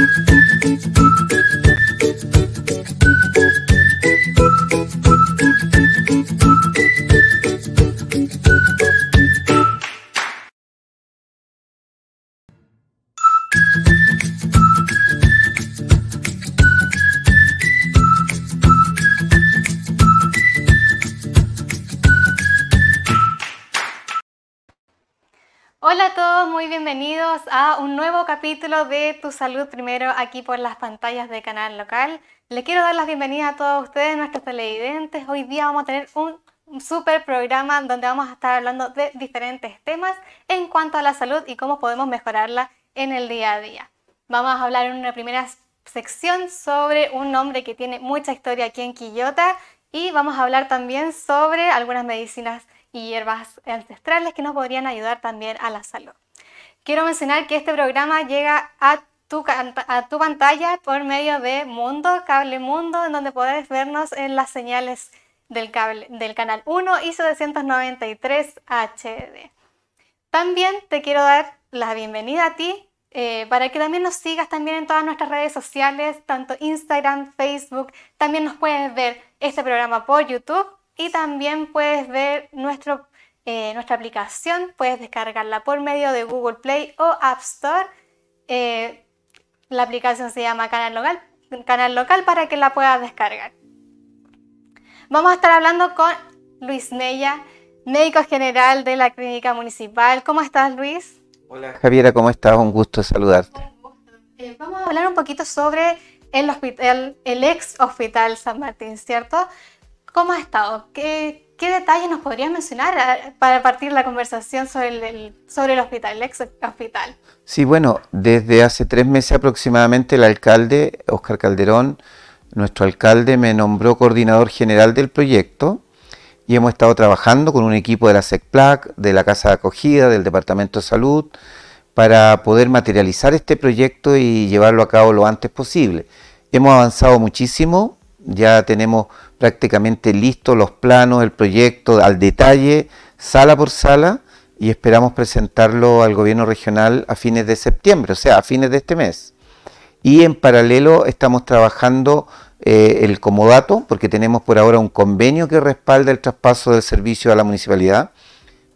Thank you. bienvenidos a un nuevo capítulo de Tu Salud Primero aquí por las pantallas de Canal Local. Les quiero dar las bienvenidas a todos ustedes, nuestros televidentes. Hoy día vamos a tener un super programa donde vamos a estar hablando de diferentes temas en cuanto a la salud y cómo podemos mejorarla en el día a día. Vamos a hablar en una primera sección sobre un nombre que tiene mucha historia aquí en Quillota y vamos a hablar también sobre algunas medicinas y hierbas ancestrales que nos podrían ayudar también a la salud. Quiero mencionar que este programa llega a tu, a tu pantalla por medio de Mundo, Cable Mundo, en donde podés vernos en las señales del, cable, del canal 1 y 793 HD. También te quiero dar la bienvenida a ti eh, para que también nos sigas también en todas nuestras redes sociales, tanto Instagram, Facebook. También nos puedes ver este programa por YouTube y también puedes ver nuestro eh, nuestra aplicación puedes descargarla por medio de Google Play o App Store. Eh, la aplicación se llama Canal Local, Canal Local para que la puedas descargar. Vamos a estar hablando con Luis Neya, médico general de la Clínica Municipal. ¿Cómo estás, Luis? Hola, Javiera, ¿cómo estás? Un gusto saludarte. Eh, vamos a hablar un poquito sobre el, hospital, el ex hospital San Martín, ¿cierto? ¿Cómo ha estado? ¿Qué, ¿Qué detalles nos podrías mencionar eh, para partir la conversación sobre el, hospital, el ex hospital? Sí, bueno, desde hace tres meses aproximadamente el alcalde, Oscar Calderón, nuestro alcalde me nombró coordinador general del proyecto y hemos estado trabajando con un equipo de la SECPLAC, de la Casa de Acogida, del Departamento de Salud, para poder materializar este proyecto y llevarlo a cabo lo antes posible. Hemos avanzado muchísimo, ya tenemos prácticamente listos los planos, el proyecto al detalle, sala por sala, y esperamos presentarlo al gobierno regional a fines de septiembre, o sea, a fines de este mes. Y en paralelo estamos trabajando eh, el comodato, porque tenemos por ahora un convenio que respalda el traspaso del servicio a la municipalidad,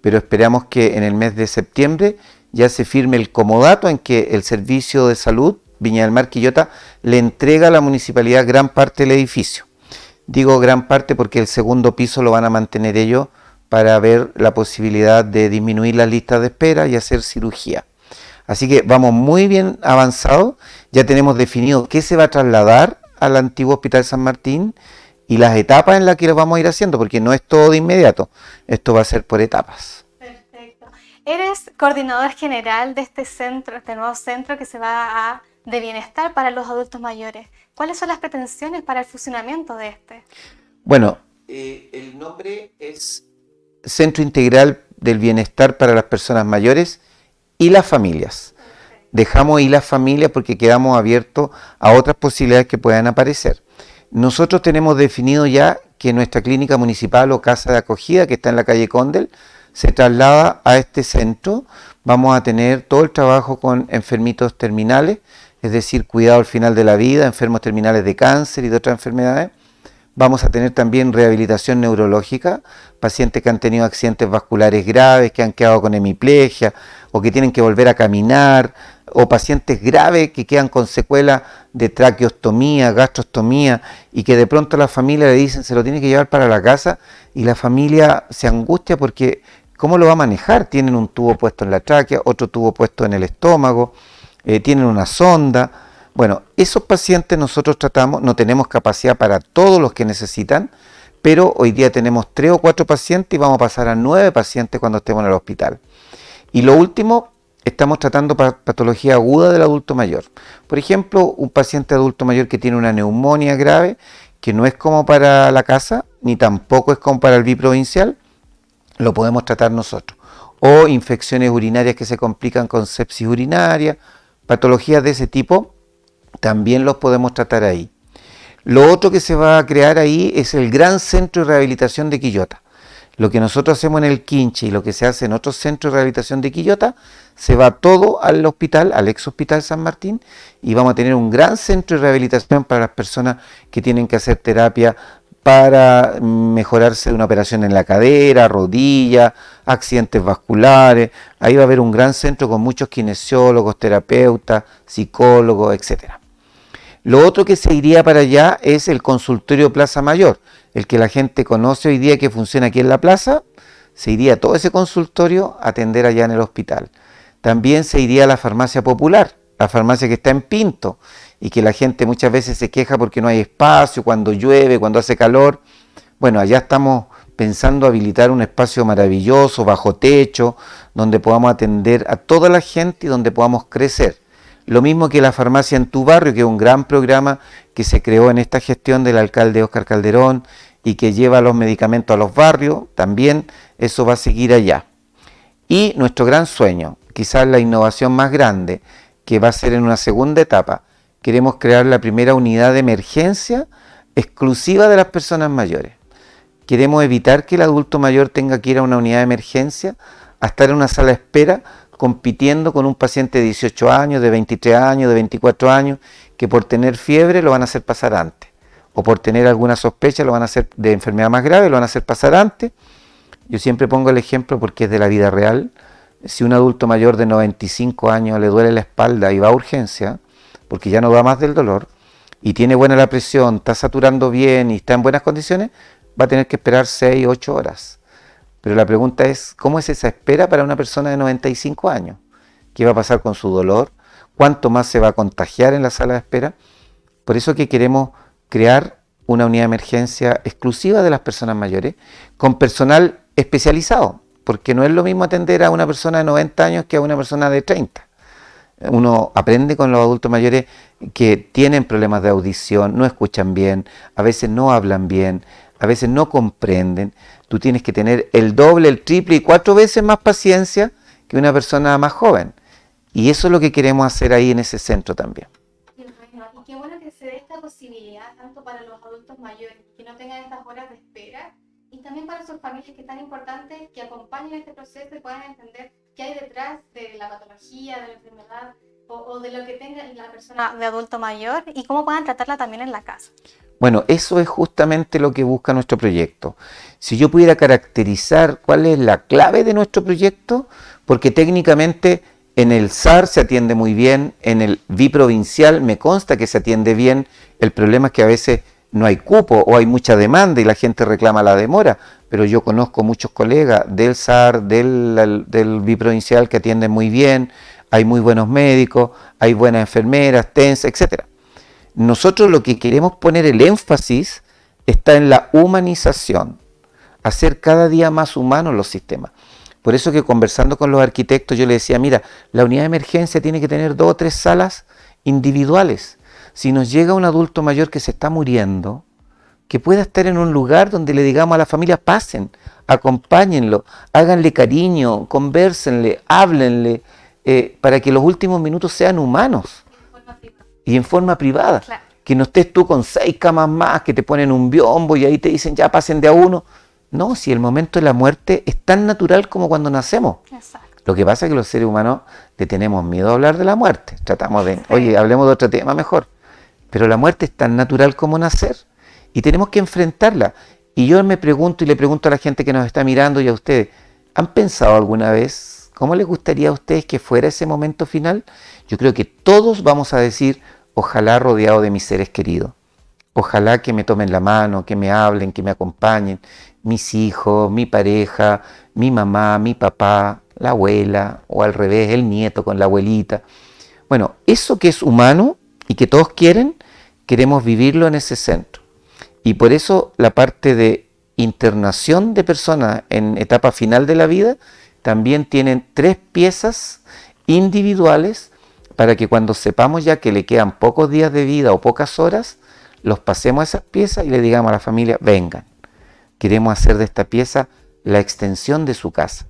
pero esperamos que en el mes de septiembre ya se firme el comodato en que el servicio de salud Viña del Mar Quillota le entrega a la municipalidad gran parte del edificio. Digo gran parte porque el segundo piso lo van a mantener ellos para ver la posibilidad de disminuir las listas de espera y hacer cirugía. Así que vamos muy bien avanzado. ya tenemos definido qué se va a trasladar al antiguo Hospital San Martín y las etapas en las que lo vamos a ir haciendo, porque no es todo de inmediato, esto va a ser por etapas. Perfecto. Eres coordinador general de este centro, este nuevo centro que se va a, de bienestar para los adultos mayores. ¿Cuáles son las pretensiones para el funcionamiento de este? Bueno, eh, el nombre es Centro Integral del Bienestar para las Personas Mayores y las Familias. Dejamos ahí las familias porque quedamos abiertos a otras posibilidades que puedan aparecer. Nosotros tenemos definido ya que nuestra clínica municipal o casa de acogida, que está en la calle Condel, se traslada a este centro. Vamos a tener todo el trabajo con enfermitos terminales, es decir, cuidado al final de la vida, enfermos terminales de cáncer y de otras enfermedades. Vamos a tener también rehabilitación neurológica, pacientes que han tenido accidentes vasculares graves, que han quedado con hemiplegia o que tienen que volver a caminar, o pacientes graves que quedan con secuela de traqueostomía, gastrostomía y que de pronto la familia le dicen se lo tiene que llevar para la casa y la familia se angustia porque ¿cómo lo va a manejar? Tienen un tubo puesto en la tráquea, otro tubo puesto en el estómago eh, tienen una sonda. Bueno, esos pacientes nosotros tratamos, no tenemos capacidad para todos los que necesitan, pero hoy día tenemos tres o cuatro pacientes y vamos a pasar a nueve pacientes cuando estemos en el hospital. Y lo último, estamos tratando patología aguda del adulto mayor. Por ejemplo, un paciente adulto mayor que tiene una neumonía grave, que no es como para la casa, ni tampoco es como para el biprovincial, lo podemos tratar nosotros. O infecciones urinarias que se complican con sepsis urinaria, patologías de ese tipo también los podemos tratar ahí. Lo otro que se va a crear ahí es el gran centro de rehabilitación de Quillota. Lo que nosotros hacemos en el Quinche y lo que se hace en otros centros de rehabilitación de Quillota, se va todo al hospital, al ex hospital San Martín, y vamos a tener un gran centro de rehabilitación para las personas que tienen que hacer terapia para mejorarse de una operación en la cadera, rodilla, accidentes vasculares. Ahí va a haber un gran centro con muchos kinesiólogos, terapeutas, psicólogos, etc. Lo otro que se iría para allá es el consultorio Plaza Mayor, el que la gente conoce hoy día que funciona aquí en la plaza. Se iría todo ese consultorio a atender allá en el hospital. También se iría a la farmacia popular, la farmacia que está en Pinto y que la gente muchas veces se queja porque no hay espacio, cuando llueve, cuando hace calor. Bueno, allá estamos pensando habilitar un espacio maravilloso, bajo techo, donde podamos atender a toda la gente y donde podamos crecer. Lo mismo que la farmacia en tu barrio, que es un gran programa que se creó en esta gestión del alcalde Oscar Calderón y que lleva los medicamentos a los barrios, también eso va a seguir allá. Y nuestro gran sueño, quizás la innovación más grande, que va a ser en una segunda etapa, queremos crear la primera unidad de emergencia exclusiva de las personas mayores. Queremos evitar que el adulto mayor tenga que ir a una unidad de emergencia a estar en una sala de espera compitiendo con un paciente de 18 años, de 23 años, de 24 años, que por tener fiebre lo van a hacer pasar antes, o por tener alguna sospecha lo van a hacer de enfermedad más grave, lo van a hacer pasar antes. Yo siempre pongo el ejemplo porque es de la vida real. Si un adulto mayor de 95 años le duele la espalda y va a urgencia, porque ya no va más del dolor, y tiene buena la presión, está saturando bien y está en buenas condiciones, va a tener que esperar 6, 8 horas. Pero la pregunta es, ¿cómo es esa espera para una persona de 95 años? ¿Qué va a pasar con su dolor? ¿Cuánto más se va a contagiar en la sala de espera? Por eso que queremos crear una unidad de emergencia exclusiva de las personas mayores, con personal especializado, porque no es lo mismo atender a una persona de 90 años que a una persona de 30 uno aprende con los adultos mayores que tienen problemas de audición, no escuchan bien, a veces no hablan bien, a veces no comprenden. Tú tienes que tener el doble, el triple y cuatro veces más paciencia que una persona más joven. Y eso es lo que queremos hacer ahí en ese centro también. Y qué bueno que se dé esta posibilidad tanto para los adultos mayores, que no tengan estas horas de espera, y también para sus familias que es tan importante que acompañen este proceso y puedan entender qué hay detrás de la patología, de la enfermedad o, de lo que tenga la persona ah, de adulto mayor y cómo puedan tratarla también en la casa. Bueno, eso es justamente lo que busca nuestro proyecto. Si yo pudiera caracterizar cuál es la clave de nuestro proyecto, porque técnicamente en el SAR se atiende muy bien, en el biprovincial me consta que se atiende bien, el problema es que a veces no hay cupo o hay mucha demanda y la gente reclama la demora, pero yo conozco muchos colegas del SAR, del, biprovincial que atienden muy bien, hay muy buenos médicos, hay buenas enfermeras, TENS, etc. Nosotros lo que queremos poner el énfasis está en la humanización, hacer cada día más humanos los sistemas. Por eso que conversando con los arquitectos yo les decía, mira, la unidad de emergencia tiene que tener dos o tres salas individuales. Si nos llega un adulto mayor que se está muriendo, que pueda estar en un lugar donde le digamos a la familia, pasen, acompáñenlo, háganle cariño, conversenle, háblenle, eh, para que los últimos minutos sean humanos y en forma privada. Que no estés tú con seis camas más, que te ponen un biombo y ahí te dicen, ya pasen de a uno. No, si el momento de la muerte es tan natural como cuando nacemos. Lo que pasa es que los seres humanos le tenemos miedo a hablar de la muerte. Tratamos de, oye, hablemos de otro tema mejor. Pero la muerte es tan natural como nacer y tenemos que enfrentarla. Y yo me pregunto y le pregunto a la gente que nos está mirando y a ustedes, ¿han pensado alguna vez cómo les gustaría a ustedes que fuera ese momento final? Yo creo que todos vamos a decir, ojalá rodeado de mis seres queridos. Ojalá que me tomen la mano, que me hablen, que me acompañen, mis hijos, mi pareja, mi mamá, mi papá, la abuela, o al revés, el nieto con la abuelita. Bueno, eso que es humano y que todos quieren, queremos vivirlo en ese centro. Y por eso la parte de internación de personas en etapa final de la vida también tienen tres piezas individuales para que cuando sepamos ya que le quedan pocos días de vida o pocas horas, los pasemos a esas piezas y le digamos a la familia, vengan, queremos hacer de esta pieza la extensión de su casa.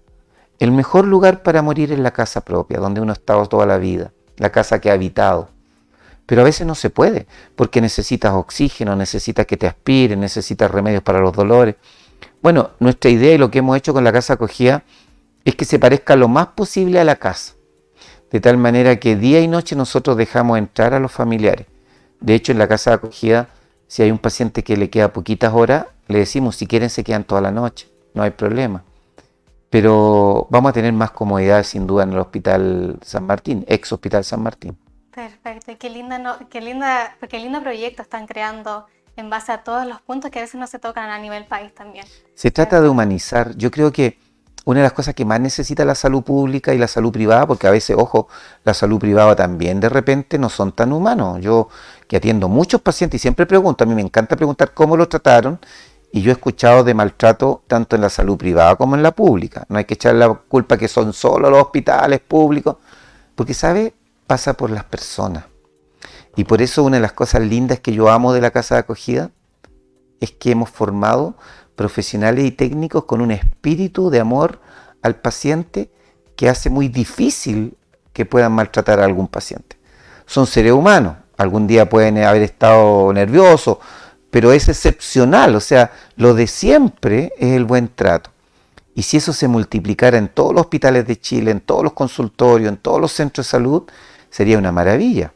El mejor lugar para morir es la casa propia, donde uno ha estado toda la vida, la casa que ha habitado. Pero a veces no se puede, porque necesitas oxígeno, necesitas que te aspiren, necesitas remedios para los dolores. Bueno, nuestra idea y lo que hemos hecho con la casa acogida es que se parezca lo más posible a la casa. De tal manera que día y noche nosotros dejamos entrar a los familiares. De hecho, en la casa acogida, si hay un paciente que le queda poquitas horas, le decimos, si quieren se quedan toda la noche, no hay problema. Pero vamos a tener más comodidad sin duda en el Hospital San Martín, ex Hospital San Martín. Perfecto, qué linda, qué linda, qué lindo proyecto están creando en base a todos los puntos que a veces no se tocan a nivel país también. Se trata de humanizar. Yo creo que una de las cosas que más necesita la salud pública y la salud privada, porque a veces, ojo, la salud privada también de repente no son tan humanos. Yo que atiendo muchos pacientes y siempre pregunto, a mí me encanta preguntar cómo lo trataron y yo he escuchado de maltrato tanto en la salud privada como en la pública. No hay que echar la culpa que son solo los hospitales públicos, porque sabe, pasa por las personas. Y por eso una de las cosas lindas que yo amo de la casa de acogida es que hemos formado profesionales y técnicos con un espíritu de amor al paciente que hace muy difícil que puedan maltratar a algún paciente. Son seres humanos, algún día pueden haber estado nerviosos, pero es excepcional, o sea, lo de siempre es el buen trato. Y si eso se multiplicara en todos los hospitales de Chile, en todos los consultorios, en todos los centros de salud, sería una maravilla.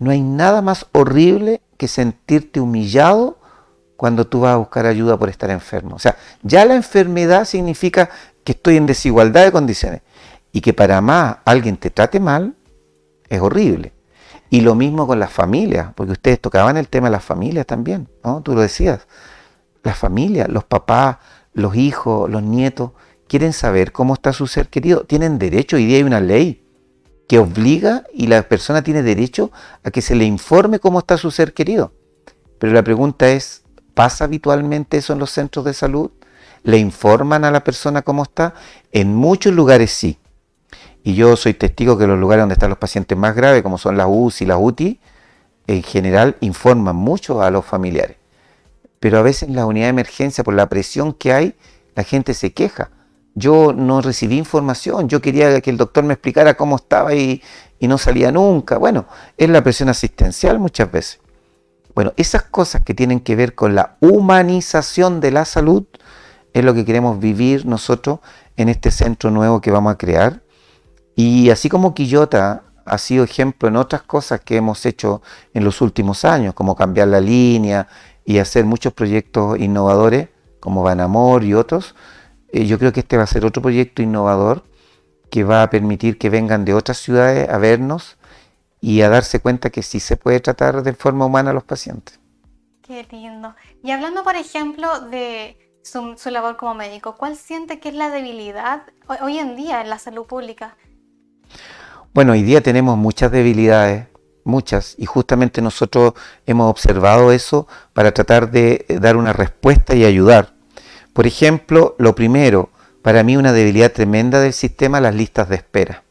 No hay nada más horrible que sentirte humillado cuando tú vas a buscar ayuda por estar enfermo. O sea, ya la enfermedad significa que estoy en desigualdad de condiciones. Y que para más alguien te trate mal, es horrible. Y lo mismo con las familias, porque ustedes tocaban el tema de las familias también, ¿no? Tú lo decías. Las familias, los papás, los hijos, los nietos, quieren saber cómo está su ser querido. Tienen derecho, hoy día hay una ley que obliga y la persona tiene derecho a que se le informe cómo está su ser querido. Pero la pregunta es, ¿pasa habitualmente eso en los centros de salud? ¿Le informan a la persona cómo está? En muchos lugares sí. Y yo soy testigo que los lugares donde están los pacientes más graves, como son las UCI, las UTI, en general informan mucho a los familiares. Pero a veces en la unidad de emergencia, por la presión que hay, la gente se queja yo no recibí información, yo quería que el doctor me explicara cómo estaba y, no salía nunca. Bueno, es la presión asistencial muchas veces. Bueno, esas cosas que tienen que ver con la humanización de la salud es lo que queremos vivir nosotros en este centro nuevo que vamos a crear. Y así como Quillota ha sido ejemplo en otras cosas que hemos hecho en los últimos años, como cambiar la línea y hacer muchos proyectos innovadores, como Banamor y otros, eh, yo creo que este va a ser otro proyecto innovador que va a permitir que vengan de otras ciudades a vernos y a darse cuenta que sí se puede tratar de forma humana a los pacientes. Qué lindo. Y hablando, por ejemplo, de su, su labor como médico, ¿cuál siente que es la debilidad hoy en día en la salud pública? Bueno, hoy día tenemos muchas debilidades, muchas, y justamente nosotros hemos observado eso para tratar de eh, dar una respuesta y ayudar. Por ejemplo, lo primero, para mí una debilidad tremenda del sistema, las listas de espera.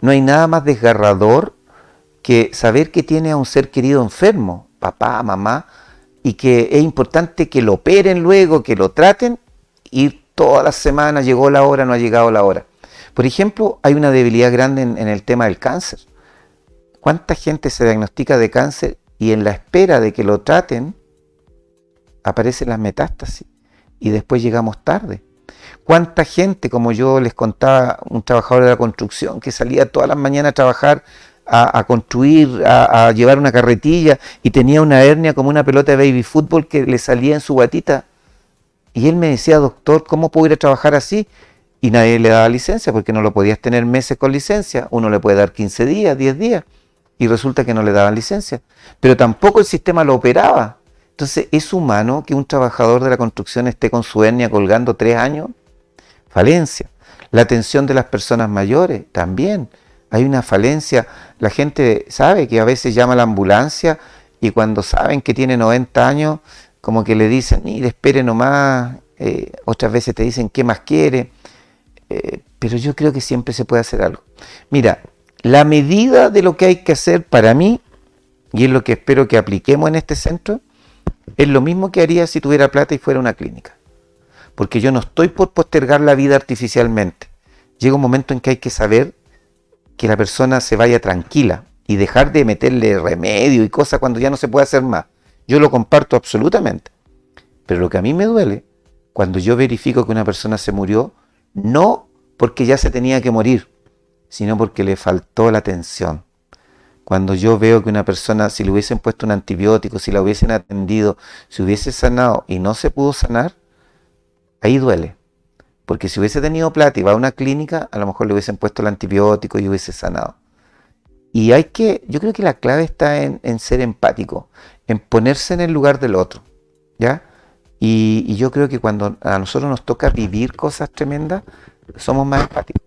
No hay nada más desgarrador que saber que tiene a un ser querido enfermo, papá, mamá, y que es importante que lo operen luego, que lo traten, y todas las semanas llegó la hora, no ha llegado la hora. Por ejemplo, hay una debilidad grande en, en el tema del cáncer. ¿Cuánta gente se diagnostica de cáncer y en la espera de que lo traten aparecen las metástasis? y después llegamos tarde. ¿Cuánta gente, como yo les contaba, un trabajador de la construcción que salía todas las mañanas a trabajar, a, construir, a, llevar una carretilla y tenía una hernia como una pelota de baby fútbol que le salía en su batita? Y él me decía, doctor, ¿cómo puedo ir a trabajar así? Y nadie le daba licencia porque no lo podías tener meses con licencia. Uno le puede dar 15 días, 10 días. Y resulta que no le daban licencia. Pero tampoco el sistema lo operaba. Entonces, ¿es humano que un trabajador de la construcción esté con su hernia colgando tres años? Falencia. La atención de las personas mayores, también. Hay una falencia. La gente sabe que a veces llama a la ambulancia y cuando saben que tiene 90 años, como que le dicen, mire, espere nomás. Eh, otras veces te dicen, ¿qué más quiere? Eh, pero yo creo que siempre se puede hacer algo. Mira, la medida de lo que hay que hacer para mí, y es lo que espero que apliquemos en este centro, es lo mismo que haría si tuviera plata y fuera una clínica. Porque yo no estoy por postergar la vida artificialmente. Llega un momento en que hay que saber que la persona se vaya tranquila y dejar de meterle remedio y cosas cuando ya no se puede hacer más. Yo lo comparto absolutamente. Pero lo que a mí me duele, cuando yo verifico que una persona se murió, no porque ya se tenía que morir, sino porque le faltó la atención, cuando yo veo que una persona, si le hubiesen puesto un antibiótico, si la hubiesen atendido, si hubiese sanado y no se pudo sanar, ahí duele. Porque si hubiese tenido plata y va a una clínica, a lo mejor le hubiesen puesto el antibiótico y hubiese sanado. Y hay que, yo creo que la clave está en, ser empático, en ponerse en el lugar del otro, ¿ya? Y, y, yo creo que cuando a nosotros nos toca vivir cosas tremendas, somos más empáticos.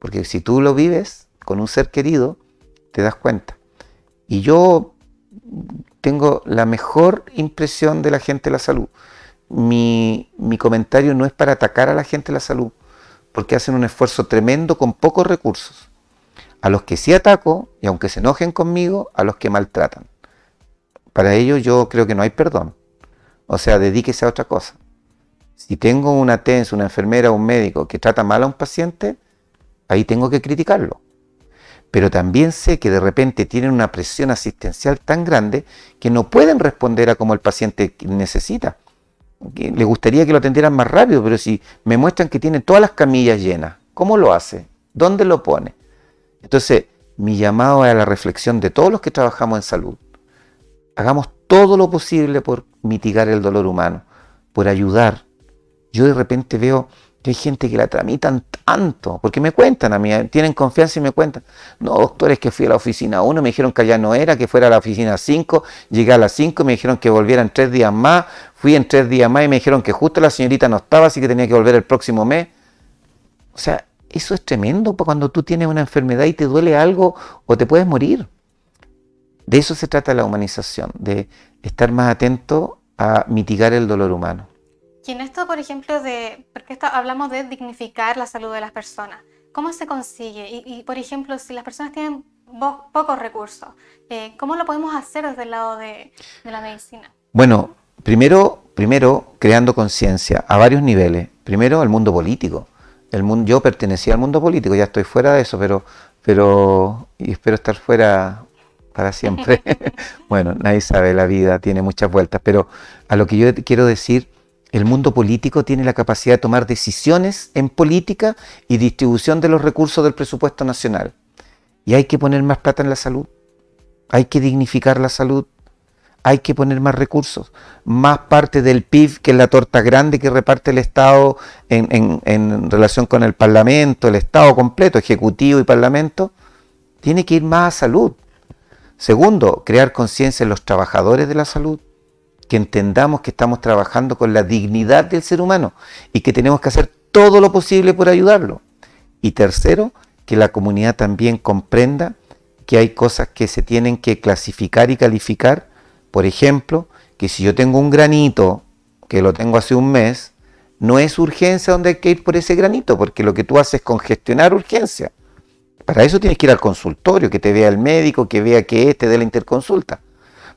Porque si tú lo vives con un ser querido, te das cuenta. Y yo tengo la mejor impresión de la gente de la salud. Mi, comentario no es para atacar a la gente de la salud, porque hacen un esfuerzo tremendo con pocos recursos. A los que sí ataco, y aunque se enojen conmigo, a los que maltratan. Para ello yo creo que no hay perdón. O sea, dedíquese a otra cosa. Si tengo una TENS, una enfermera o un médico que trata mal a un paciente, ahí tengo que criticarlo pero también sé que de repente tienen una presión asistencial tan grande que no pueden responder a como el paciente necesita. Le gustaría que lo atendieran más rápido, pero si me muestran que tiene todas las camillas llenas, ¿cómo lo hace? ¿Dónde lo pone? Entonces, mi llamado es a la reflexión de todos los que trabajamos en salud. Hagamos todo lo posible por mitigar el dolor humano, por ayudar. Yo de repente veo hay gente que la tramitan tanto, porque me cuentan a mí, eh, tienen confianza y me cuentan. No, doctores, que fui a la oficina 1, me dijeron que allá no era, que fuera a la oficina 5, llegué a las 5, me dijeron que volvieran tres días más, fui en tres días más y me dijeron que justo la señorita no estaba, así que tenía que volver el próximo mes. O sea, eso es tremendo pues, cuando tú tienes una enfermedad y te duele algo o te puedes morir. De eso se trata la humanización, de estar más atento a mitigar el dolor humano. Y en esto, por ejemplo, de, porque hablamos de dignificar la salud de las personas, ¿cómo se consigue? Y, por ejemplo, si las personas tienen pocos recursos, eh, ¿cómo lo podemos hacer desde el lado de, la medicina? Bueno, primero, primero creando conciencia a varios niveles. Primero, el mundo político. El mundo, yo pertenecía al mundo político, ya estoy fuera de eso, pero, pero y espero estar fuera para siempre. bueno, nadie sabe, la vida tiene muchas vueltas, pero a lo que yo quiero decir el mundo político tiene la capacidad de tomar decisiones en política y distribución de los recursos del presupuesto nacional. Y hay que poner más plata en la salud. Hay que dignificar la salud. Hay que poner más recursos. Más parte del PIB que es la torta grande que reparte el Estado en, en relación con el Parlamento, el Estado completo, Ejecutivo y Parlamento. Tiene que ir más a salud. Segundo, crear conciencia en los trabajadores de la salud que entendamos que estamos trabajando con la dignidad del ser humano y que tenemos que hacer todo lo posible por ayudarlo. Y tercero, que la comunidad también comprenda que hay cosas que se tienen que clasificar y calificar. Por ejemplo, que si yo tengo un granito, que lo tengo hace un mes, no es urgencia donde hay que ir por ese granito, porque lo que tú haces es congestionar urgencia. Para eso tienes que ir al consultorio, que te vea el médico, que vea que este dé la interconsulta.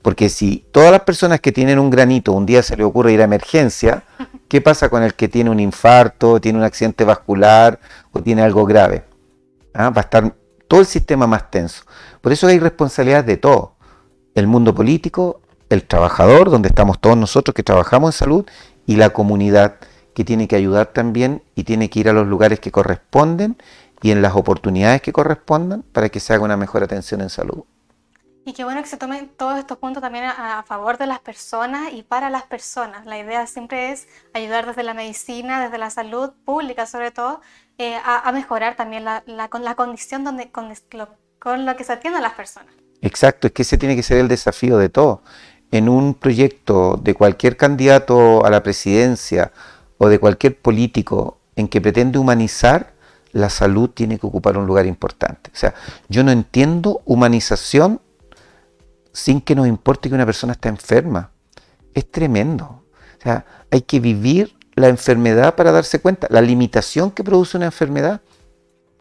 Porque si todas las personas que tienen un granito un día se le ocurre ir a emergencia, ¿qué pasa con el que tiene un infarto, tiene un accidente vascular o tiene algo grave? ¿Ah? Va a estar todo el sistema más tenso. Por eso hay responsabilidad de todo. El mundo político, el trabajador, donde estamos todos nosotros que trabajamos en salud, y la comunidad que tiene que ayudar también y tiene que ir a los lugares que corresponden y en las oportunidades que correspondan para que se haga una mejor atención en salud. Y qué bueno que se tomen todos estos puntos también a, favor de las personas y para las personas. La idea siempre es ayudar desde la medicina, desde la salud pública sobre todo, eh, a, mejorar también la, la, con la condición donde, con, con lo que se atienden las personas. Exacto, es que ese tiene que ser el desafío de todo. En un proyecto de cualquier candidato a la presidencia o de cualquier político en que pretende humanizar, la salud tiene que ocupar un lugar importante. O sea, yo no entiendo humanización sin que nos importe que una persona está enferma. Es tremendo. O sea, hay que vivir la enfermedad para darse cuenta, la limitación que produce una enfermedad.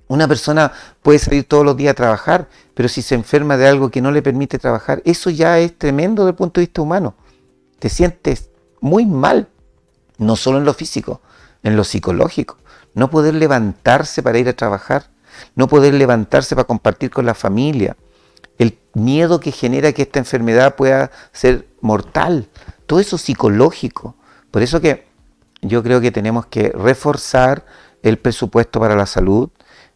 Una persona puede salir todos los días a trabajar, pero si se enferma de algo que no le permite trabajar, eso ya es tremendo desde el punto de vista humano. Te sientes muy mal, no solo en lo físico, en lo psicológico. No poder levantarse para ir a trabajar, no poder levantarse para compartir con la familia, miedo que genera que esta enfermedad pueda ser mortal, todo eso psicológico. Por eso que yo creo que tenemos que reforzar el presupuesto para la salud,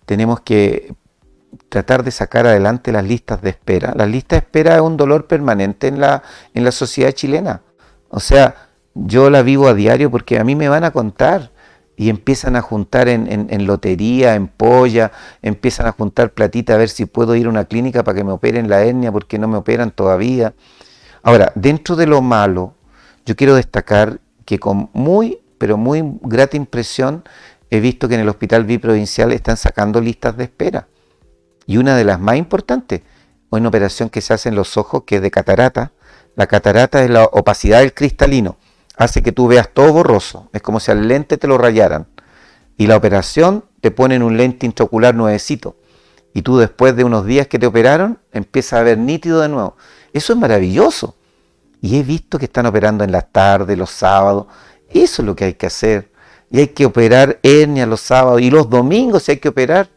tenemos que tratar de sacar adelante las listas de espera. Las listas de espera es un dolor permanente en la, en la sociedad chilena. O sea, yo la vivo a diario porque a mí me van a contar y empiezan a juntar en, lotería, en polla, empiezan a juntar platita a ver si puedo ir a una clínica para que me operen la hernia porque no me operan todavía. Ahora, dentro de lo malo, yo quiero destacar que con muy, pero muy grata impresión he visto que en el hospital biprovincial están sacando listas de espera. Y una de las más importantes, una operación que se hace en los ojos, que es de catarata. La catarata es la opacidad del cristalino hace que tú veas todo borroso. Es como si al lente te lo rayaran. Y la operación te en un lente intraocular nuevecito. Y tú después de unos días que te operaron, empiezas a ver nítido de nuevo. Eso es maravilloso. Y he visto que están operando en las tardes, los sábados. Eso es lo que hay que hacer. Y hay que operar hernia los sábados y los domingos si hay que operar.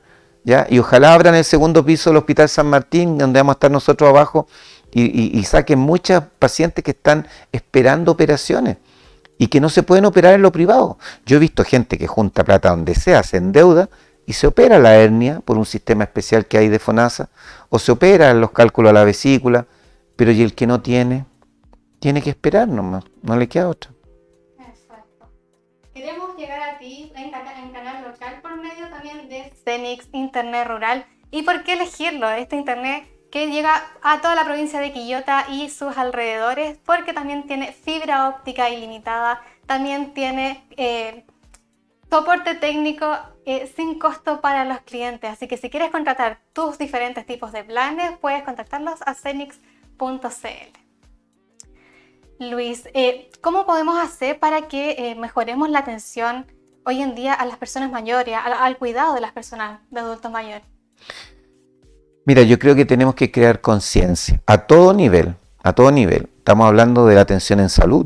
¿ya? Y ojalá abran el segundo piso del Hospital San Martín, donde vamos a estar nosotros abajo, y saquen muchas pacientes que están esperando operaciones y que no se pueden operar en lo privado. Yo he visto gente que junta plata donde sea, se endeuda y se opera la hernia por un sistema especial que hay de FONASA, o se opera los cálculos a la vesícula, pero y el que no tiene, tiene que esperar nomás, no le queda otra. Exacto. Queremos llegar a ti en, en canal local por medio también de CENIX Internet Rural. ¿Y por qué elegirlo? Este Internet que llega a toda la provincia de Quillota y sus alrededores porque también tiene fibra óptica ilimitada, también tiene eh, soporte técnico eh, sin costo para los clientes. Así que si quieres contratar tus diferentes tipos de planes, puedes contactarlos a cenix.cl. Luis, eh, ¿cómo podemos hacer para que mejoremos la atención hoy en día a las personas mayores, al cuidado de las personas, de adultos mayores? Mira, yo creo que tenemos que crear conciencia a todo nivel, a todo nivel. Estamos hablando de la atención en salud,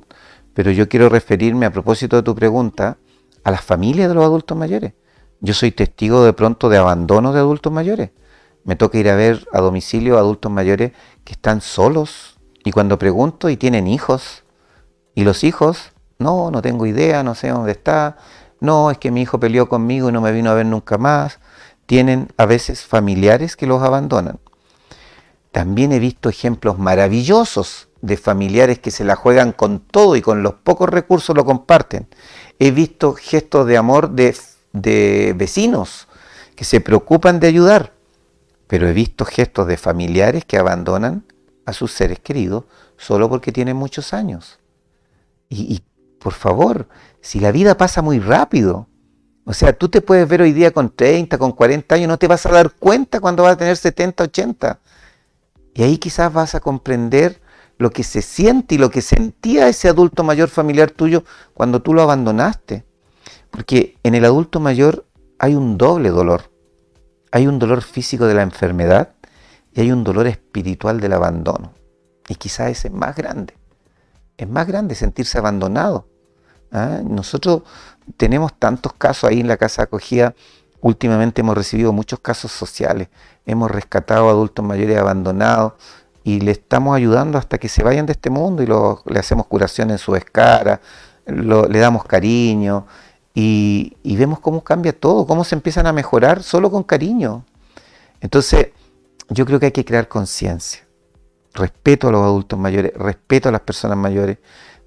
pero yo quiero referirme a propósito de tu pregunta a las familias de los adultos mayores. Yo soy testigo de pronto de abandono de adultos mayores. Me toca ir a ver a domicilio a adultos mayores que están solos y cuando pregunto y tienen hijos y los hijos, no, no tengo idea, no sé dónde está, no, es que mi hijo peleó conmigo y no me vino a ver nunca más, tienen a veces familiares que los abandonan. También he visto ejemplos maravillosos de familiares que se la juegan con todo y con los pocos recursos lo comparten. He visto gestos de amor de, de vecinos que se preocupan de ayudar, pero he visto gestos de familiares que abandonan a sus seres queridos solo porque tienen muchos años. y por favor, si la vida pasa muy rápido, o sea, tú te puedes ver hoy día con 30, con 40 años, no te vas a dar cuenta cuando vas a tener 70, 80. Y ahí quizás vas a comprender lo que se siente y lo que sentía ese adulto mayor familiar tuyo cuando tú lo abandonaste. Porque en el adulto mayor hay un doble dolor. Hay un dolor físico de la enfermedad y hay un dolor espiritual del abandono. Y quizás ese es más grande. Es más grande sentirse abandonado. ¿Ah? Nosotros tenemos tantos casos ahí en la casa acogida. Últimamente hemos recibido muchos casos sociales. Hemos rescatado adultos mayores abandonados y le estamos ayudando hasta que se vayan de este mundo y le hacemos curación en su escara, le damos cariño y, y vemos cómo cambia todo, cómo se empiezan a mejorar solo con cariño. Entonces, yo creo que hay que crear conciencia. Respeto a los adultos mayores, respeto a las personas mayores.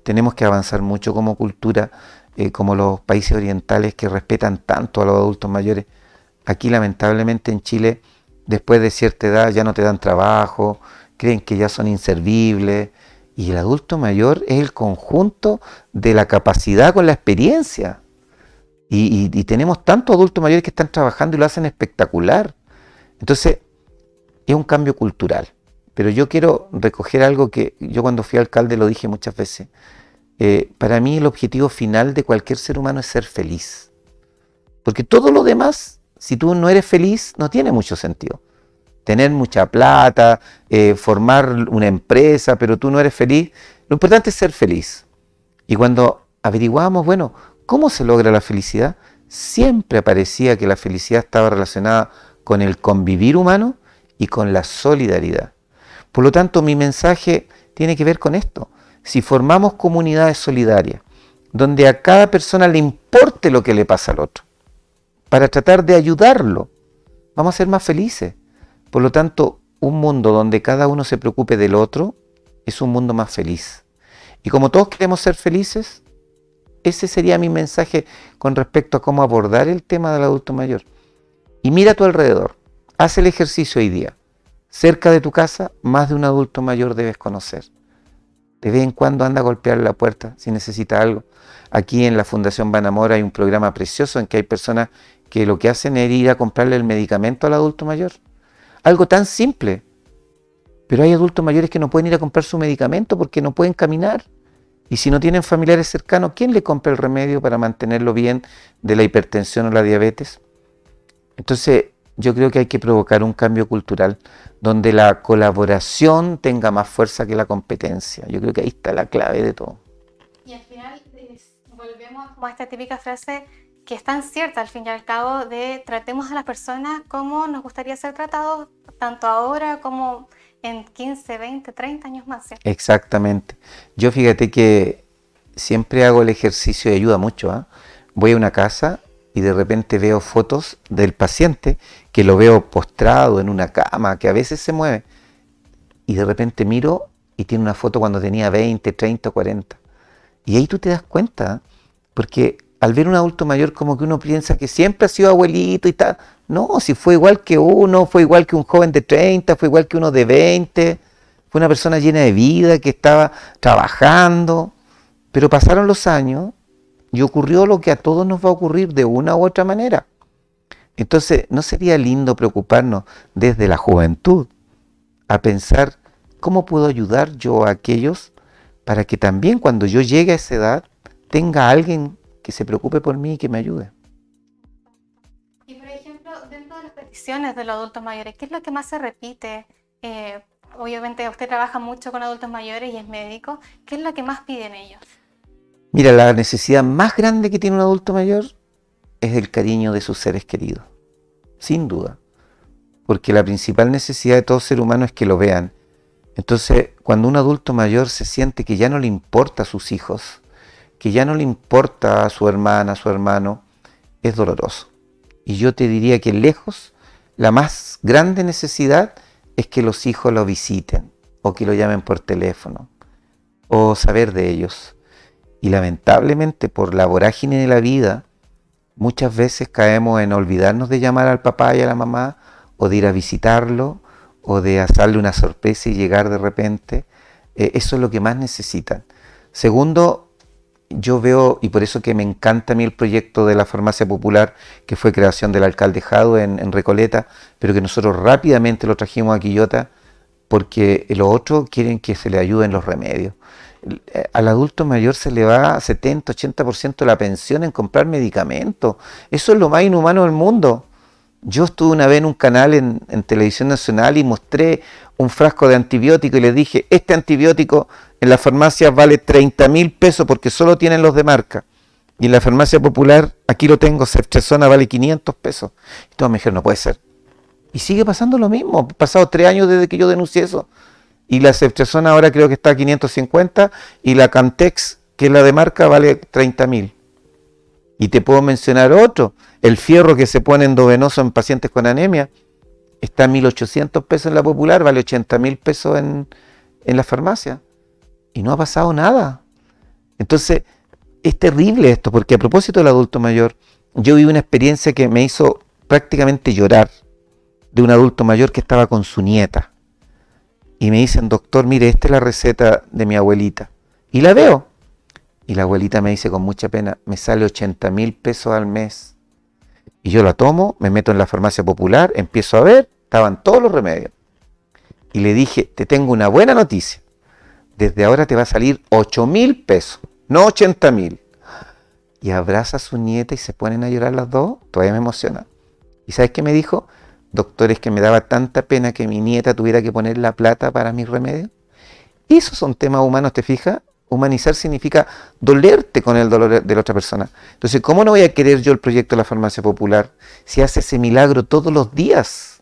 Tenemos que avanzar mucho como cultura eh, como los países orientales que respetan tanto a los adultos mayores. Aquí lamentablemente en Chile, después de cierta edad ya no te dan trabajo, creen que ya son inservibles. Y el adulto mayor es el conjunto de la capacidad con la experiencia. Y, y tenemos tantos adultos mayores que están trabajando y lo hacen espectacular. Entonces, es un cambio cultural. Pero yo quiero recoger algo que yo cuando fui alcalde lo dije muchas veces. Eh, para mí el objetivo final de cualquier ser humano es ser feliz. Porque todo lo demás, si tú no eres feliz, no tiene mucho sentido. Tener mucha plata, eh, formar una empresa, pero tú no eres feliz, lo importante es ser feliz. Y cuando averiguamos, bueno, ¿cómo se logra la felicidad? Siempre parecía que la felicidad estaba relacionada con el convivir humano y con la solidaridad. Por lo tanto, mi mensaje tiene que ver con esto si formamos comunidades solidarias, donde a cada persona le importe lo que le pasa al otro, para tratar de ayudarlo, vamos a ser más felices. Por lo tanto, un mundo donde cada uno se preocupe del otro es un mundo más feliz. Y como todos queremos ser felices, ese sería mi mensaje con respecto a cómo abordar el tema del adulto mayor. Y mira a tu alrededor, haz el ejercicio hoy día. Cerca de tu casa, más de un adulto mayor debes conocer. De vez en cuando anda a golpear la puerta si necesita algo. Aquí en la Fundación Banamora hay un programa precioso en que hay personas que lo que hacen es ir a comprarle el medicamento al adulto mayor. Algo tan simple. Pero hay adultos mayores que no pueden ir a comprar su medicamento porque no pueden caminar. Y si no tienen familiares cercanos, ¿quién le compra el remedio para mantenerlo bien de la hipertensión o la diabetes? Entonces, yo creo que hay que provocar un cambio cultural donde la colaboración tenga más fuerza que la competencia. Yo creo que ahí está la clave de todo. Y al final eh, volvemos a esta típica frase que es tan cierta al fin y al cabo de tratemos a las personas como nos gustaría ser tratados, tanto ahora como en 15, 20, 30 años más. Exactamente. Yo fíjate que siempre hago el ejercicio y ayuda mucho. ¿ah? Voy a una casa y de repente veo fotos del paciente que lo veo postrado en una cama, que a veces se mueve, y de repente miro y tiene una foto cuando tenía 20, 30, 40. Y ahí tú te das cuenta, porque al ver un adulto mayor como que uno piensa que siempre ha sido abuelito y tal. No, si fue igual que uno, fue igual que un joven de 30, fue igual que uno de 20, fue una persona llena de vida que estaba trabajando, pero pasaron los años y ocurrió lo que a todos nos va a ocurrir de una u otra manera. Entonces, ¿no sería lindo preocuparnos desde la juventud a pensar cómo puedo ayudar yo a aquellos para que también cuando yo llegue a esa edad tenga alguien que se preocupe por mí y que me ayude? Y por ejemplo, dentro de las peticiones de los adultos mayores, ¿qué es lo que más se repite? Eh, obviamente usted trabaja mucho con adultos mayores y es médico. ¿Qué es lo que más piden ellos? Mira, la necesidad más grande que tiene un adulto mayor es el cariño de sus seres queridos, sin duda, porque la principal necesidad de todo ser humano es que lo vean. Entonces, cuando un adulto mayor se siente que ya no le importa a sus hijos, que ya no le importa a su hermana, a su hermano, es doloroso. Y yo te diría que lejos, la más grande necesidad es que los hijos lo visiten, o que lo llamen por teléfono, o saber de ellos y lamentablemente por la vorágine de la vida, muchas veces caemos en olvidarnos de llamar al papá y a la mamá, o de ir a visitarlo, o de hacerle una sorpresa y llegar de repente. Eh, eso es lo que más necesitan. Segundo, yo veo, y por eso que me encanta a mí el proyecto de la farmacia popular, que fue creación del alcalde Jado en, en Recoleta, pero que nosotros rápidamente lo trajimos a Quillota, porque los otros quieren que se le ayuden los remedios. Eh, al adulto mayor se le va 70, 80% de la pensión en comprar medicamentos. Eso es lo más inhumano del mundo. Yo estuve una vez en un canal en, televisión nacional y mostré un frasco de antibiótico y le dije, este antibiótico en la farmacia vale 30 mil pesos porque solo tienen los de marca. Y en la farmacia popular, aquí lo tengo, Cerchezona vale 500 pesos. Y todos me dijeron, no puede ser. Y sigue pasando lo mismo. pasado tres años desde que yo denuncié eso. Y la Ceftriaxona ahora creo que está a 550 y la Cantex, que es la de marca, vale 30.000. Y te puedo mencionar otro. El fierro que se pone endovenoso en pacientes con anemia está a 1.800 pesos en la popular, vale mil pesos en, la farmacia. Y no ha pasado nada. Entonces, es terrible esto, porque a propósito del adulto mayor, yo vi una experiencia que me hizo prácticamente llorar de un adulto mayor que estaba con su nieta. Y me dicen, doctor, mire, esta es la receta de mi abuelita. Y la veo. Y la abuelita me dice con mucha pena, me sale 80 mil pesos al mes. Y yo la tomo, me meto en la farmacia popular, empiezo a ver, estaban todos los remedios. Y le dije, te tengo una buena noticia. Desde ahora te va a salir 8 mil pesos, no 80 mil. Y abraza a su nieta y se ponen a llorar las dos. Todavía me emociona. ¿Y sabes qué me dijo? Doctores que me daba tanta pena que mi nieta tuviera que poner la plata para mi remedio Esos son temas humanos, ¿te fijas? Humanizar significa dolerte con el dolor de la otra persona. Entonces, ¿cómo no voy a querer yo el proyecto de la farmacia popular si hace ese milagro todos los días?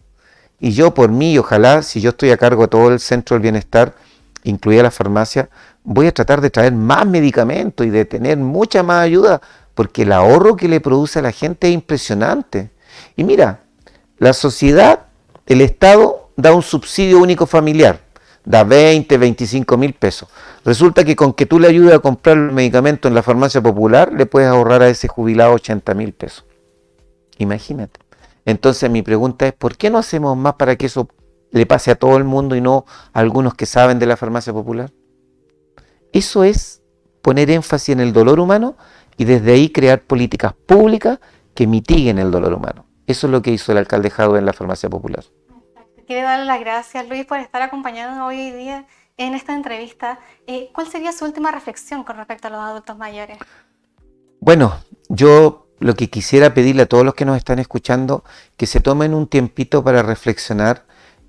Y yo por mí, ojalá, si yo estoy a cargo de todo el centro del bienestar, incluida la farmacia, voy a tratar de traer más medicamentos y de tener mucha más ayuda, porque el ahorro que le produce a la gente es impresionante. Y mira, la sociedad, el Estado, da un subsidio único familiar, da 20, 25 mil pesos. Resulta que con que tú le ayudes a comprar el medicamento en la farmacia popular, le puedes ahorrar a ese jubilado 80 mil pesos. Imagínate. Entonces mi pregunta es, ¿por qué no hacemos más para que eso le pase a todo el mundo y no a algunos que saben de la farmacia popular? Eso es poner énfasis en el dolor humano y desde ahí crear políticas públicas que mitiguen el dolor humano. Eso es lo que hizo el alcalde Jado en la farmacia popular. Quiero darle las gracias, Luis, por estar acompañándonos hoy día en esta entrevista. Eh, ¿Cuál sería su última reflexión con respecto a los adultos mayores? Bueno, yo lo que quisiera pedirle a todos los que nos están escuchando, que se tomen un tiempito para reflexionar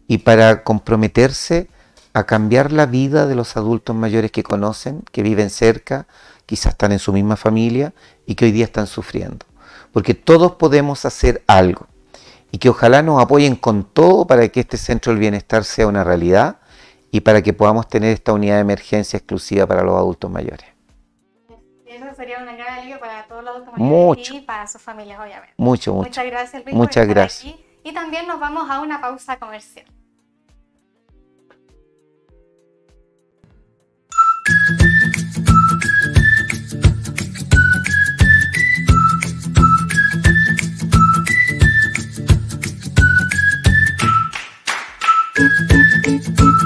y para comprometerse a cambiar la vida de los adultos mayores que conocen, que viven cerca, quizás están en su misma familia y que hoy día están sufriendo porque todos podemos hacer algo y que ojalá nos apoyen con todo para que este centro del bienestar sea una realidad y para que podamos tener esta unidad de emergencia exclusiva para los adultos mayores. Eso sería una gran alivio para todos los adultos mayores y para sus familias, obviamente. Mucho, Muchas gracias, Muchas gracias. Y también nos vamos a una pausa comercial. Música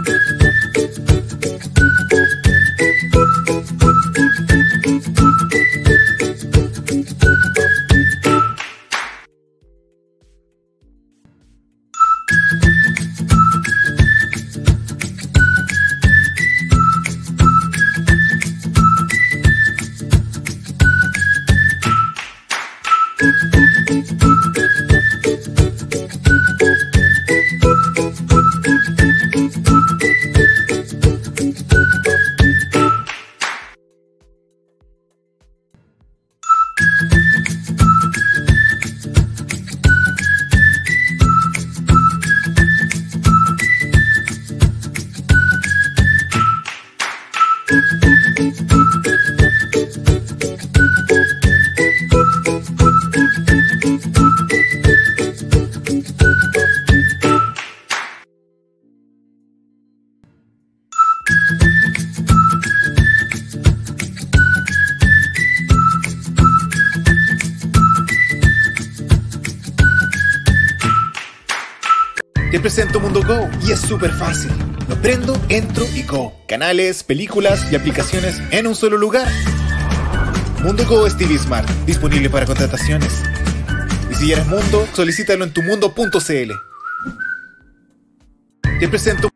y es súper fácil. Lo prendo, entro y go. Canales, películas y aplicaciones en un solo lugar. Mundo Go Smart, disponible para contrataciones. Y si eres mundo, solicítalo en tumundo.cl. Te presento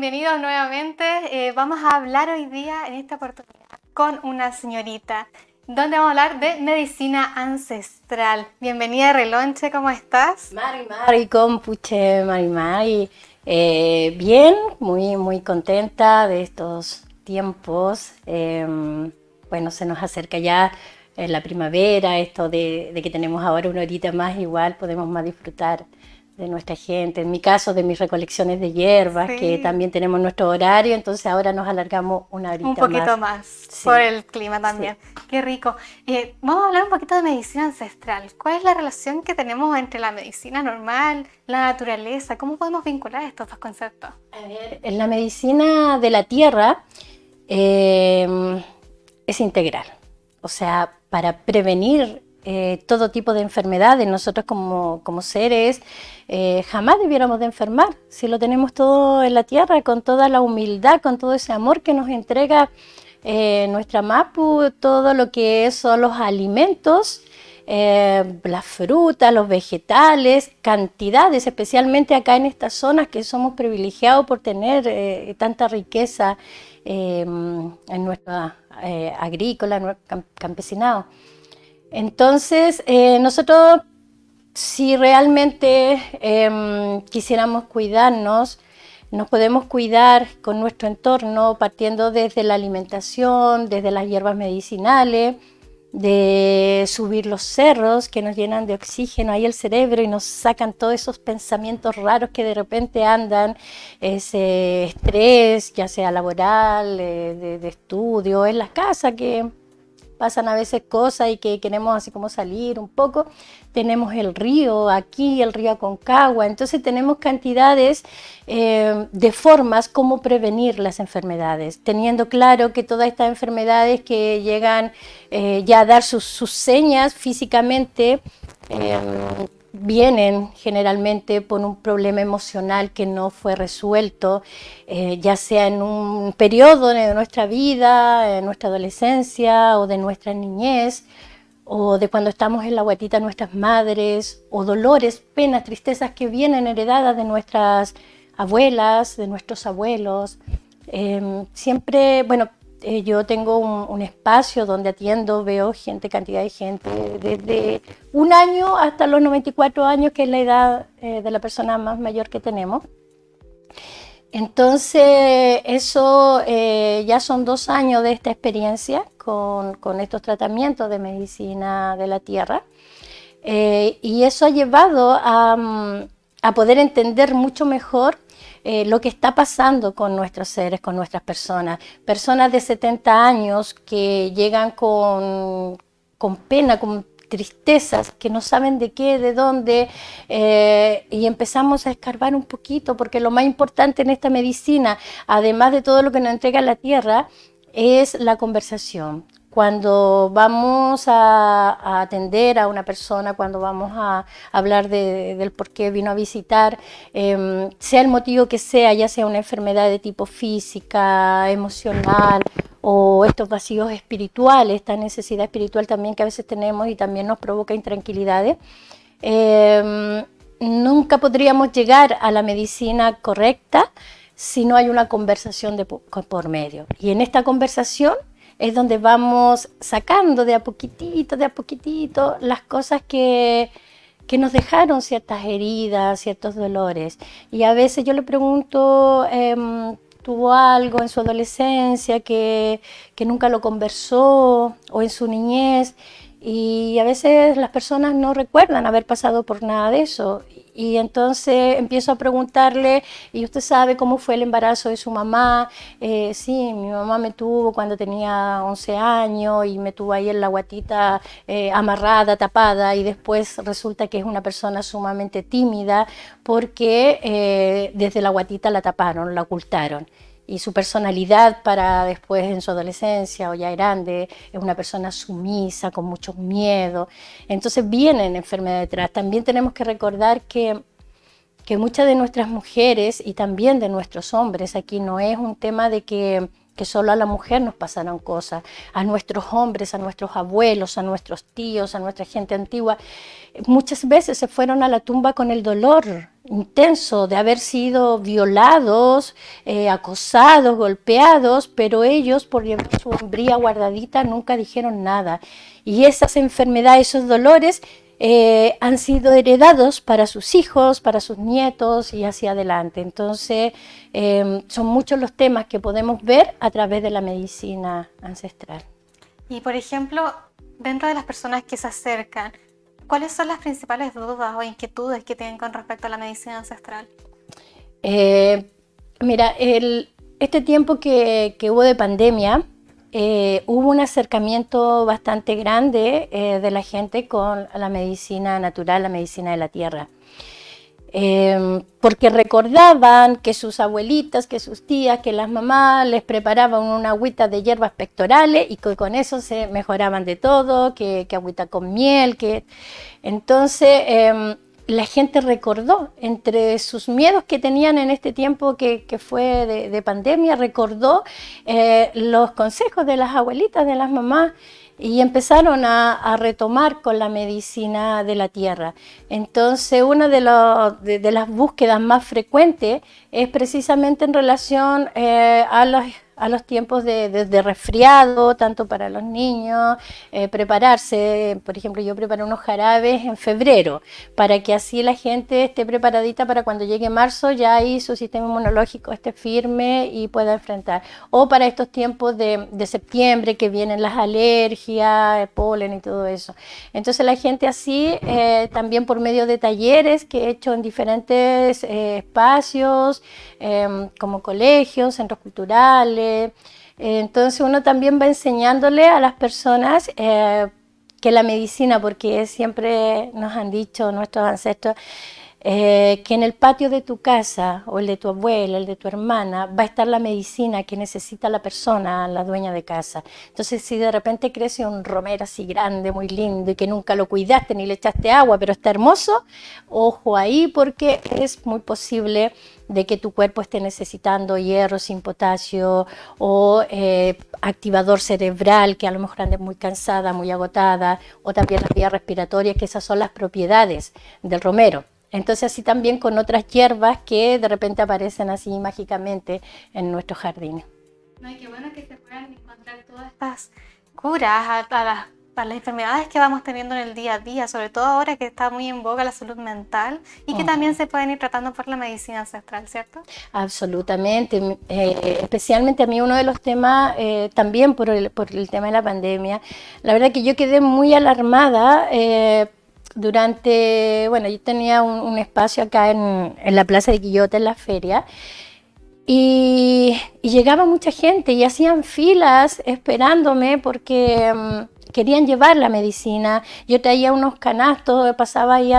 bienvenidos nuevamente. Eh, vamos a hablar hoy día en esta oportunidad con una señorita, donde vamos a hablar de medicina ancestral. Bienvenida Relonche, ¿cómo estás? Mari Mari, compuche, Mari Mari. Eh, bien, muy, muy contenta de estos tiempos. Em, bueno, se nos acerca ya eh, la primavera, esto de, de que tenemos ahora una horita más, igual podemos más disfrutar de nuestra gente, en mi caso de mis recolecciones de hierbas, que también tenemos nuestro horario, entonces ahora nos alargamos una horita más. Un poquito más, por el clima también. Qué rico. Eh, vamos a hablar un poquito de medicina ancestral. ¿Cuál es la relación que tenemos entre la medicina normal, la naturaleza? ¿Cómo podemos vincular estos dos conceptos? A ver, en la medicina de la tierra eh, es integral. O sea, para prevenir eh, todo tipo de enfermedades. Nosotros como, seres eh, jamás debiéramos de enfermar. Si lo tenemos todo en la tierra, con toda la humildad, con todo ese amor que nos entrega eh, nuestra Mapu, todo lo que son los alimentos, las frutas, los vegetales, cantidades, especialmente acá en estas zonas que somos privilegiados por tener tanta riqueza en nuestra agrícola, en nuestro campesinado. Entonces, eh, nosotros, si realmente em, quisiéramos cuidarnos, nos podemos cuidar con nuestro entorno partiendo desde la alimentación, desde las hierbas medicinales, de subir los cerros que nos llenan de oxígeno ahí el cerebro y nos sacan todos esos pensamientos raros que de repente andan, ese estrés, ya sea laboral, eh, de, de estudio, en la casa, que pasan a veces cosas y que queremos así como salir un poco. Tenemos el río aquí, el río Aconcagua, entonces tenemos cantidades eh, de formas como prevenir las enfermedades, teniendo claro que todas estas enfermedades que llegan eh, ya a dar sus, señas físicamente, eh, vienen generalmente por un problema emocional que no fue resuelto, eh, ya sea en un periodo de nuestra vida, en nuestra adolescencia o de nuestra niñez, o de cuando estamos en la guatita de nuestras madres, o dolores, penas, tristezas que vienen heredadas de nuestras abuelas, de nuestros abuelos. Em, siempre, bueno, eh, yo tengo un, espacio donde atiendo, veo gente, cantidad de gente, desde un año hasta los 94 años, que es la edad eh, de la persona más mayor que tenemos. Entonces, eso eh, ya son dos años de esta experiencia con, estos tratamientos de medicina de la tierra. y eso ha llevado a, mm, a poder entender mucho mejor eh, lo que está pasando con nuestros seres, con nuestras personas. Personas de 70 años que llegan con, con pena, con tristezas que no saben de qué, de dónde, eh, y empezamos a escarbar un poquito, porque lo más importante en esta medicina, además de todo lo que nos entrega la tierra, es la conversación. Cuando vamos a, atender a una persona, cuando vamos a hablar del por qué vino a visitar, em, sea el motivo que sea, ya sea una enfermedad de tipo física, emocional o estos vacíos espirituales, esta necesidad espiritual también que a veces tenemos y también nos provoca intranquilidades, em, nunca podríamos llegar a la medicina correcta si no hay una conversación de por medio. Y en esta conversación es donde vamos sacando de a poquitito, de a poquitito las cosas que, que nos dejaron ciertas heridas, ciertos dolores. Y a veces yo le pregunto, em, ¿tuvo algo en su adolescencia que, que nunca lo conversó o en su niñez? Y a veces las personas no recuerdan haber pasado por nada de eso. Y entonces empiezo a preguntarle, ¿y usted sabe cómo fue el embarazo de su mamá? Eh, sí, mi mamá me tuvo cuando tenía 11 años y me tuvo ahí en la guatita eh, amarrada, tapada, y después resulta que es una persona sumamente tímida porque eh, desde la guatita la taparon, la ocultaron y su personalidad para después en su adolescencia o ya grande es una persona sumisa, con mucho miedo, Entonces vienen enfermedad detrás. También tenemos que recordar que, que muchas de nuestras mujeres y también de nuestros hombres, aquí no es un tema de que que solo a la mujer nos pasaron cosas, a nuestros hombres, a nuestros abuelos, a nuestros tíos, a nuestra gente antigua. Muchas veces se fueron a la tumba con el dolor intenso de haber sido violados, eh, acosados, golpeados, pero ellos por su hombría guardadita nunca dijeron nada. Y esas enfermedades, esos dolores eh, han sido heredados para sus hijos, para sus nietos y hacia adelante. Entonces, em, son muchos los temas que podemos ver a través de la medicina ancestral. Y, por ejemplo, dentro de las personas que se acercan, ¿cuáles son las principales dudas o inquietudes que tienen con respecto a la medicina ancestral? Eh, mira, este tiempo que hubo de pandemia, eh, hubo un acercamiento bastante grande eh, de la gente con la medicina natural, la medicina de la tierra. Em, porque recordaban que sus abuelitas, que sus tías, que las mamás les preparaban una agüita de hierbas pectorales y que con eso se mejoraban de todo, que, que agüita con miel, que entonces em, la gente recordó, entre sus miedos que tenían en este tiempo que, fue de, pandemia, recordó eh, los consejos de las abuelitas, de las mamás, y empezaron a, retomar con la medicina de la tierra. Entonces, una de, las búsquedas más frecuentes es precisamente en relación eh, a los a los tiempos de, resfriado, tanto para los niños, eh, prepararse, por ejemplo, yo preparo unos jarabes en febrero, para que así la gente esté preparadita para cuando llegue marzo, ya ahí su sistema inmunológico esté firme y pueda enfrentar. O para estos tiempos de, septiembre que vienen las alergias, polen y todo eso. Entonces la gente así, eh, también por medio de talleres que he hecho en diferentes eh, espacios, em, como colegios, centros culturales, eh, entonces uno también va enseñándole a las personas eh, que la medicina, porque siempre nos han dicho nuestros ancestros eh, que en el patio de tu casa o el de tu abuela, el de tu hermana, va a estar la medicina que necesita la persona, la dueña de casa. Entonces, si de repente crece un romero así grande, muy lindo, y que nunca lo cuidaste ni le echaste agua, pero está hermoso, ojo ahí porque es muy posible de que tu cuerpo esté necesitando hierro sin potasio o eh, activador cerebral, que a lo mejor es muy cansada, muy agotada, o también las vías respiratorias, que esas son las propiedades del romero. Entonces así también con otras hierbas que de repente aparecen así mágicamente en nuestros jardines. No, y qué bueno que se puedan encontrar todas estas curas ...para las, enfermedades que vamos teniendo en el día a día, sobre todo ahora que está muy en boga la salud mental y que también se pueden ir tratando por la medicina ancestral, ¿cierto? Absolutamente. Eh, especialmente a mí uno de los temas, eh, también por el, por el, tema de la pandemia, la verdad que yo quedé muy alarmada. Eh, durante, bueno, yo tenía un, espacio acá en, la Plaza de Quillota, en la feria, y, llegaba mucha gente y hacían filas esperándome porque mm, querían llevar la medicina. Yo traía unos canastos, pasaba ahí a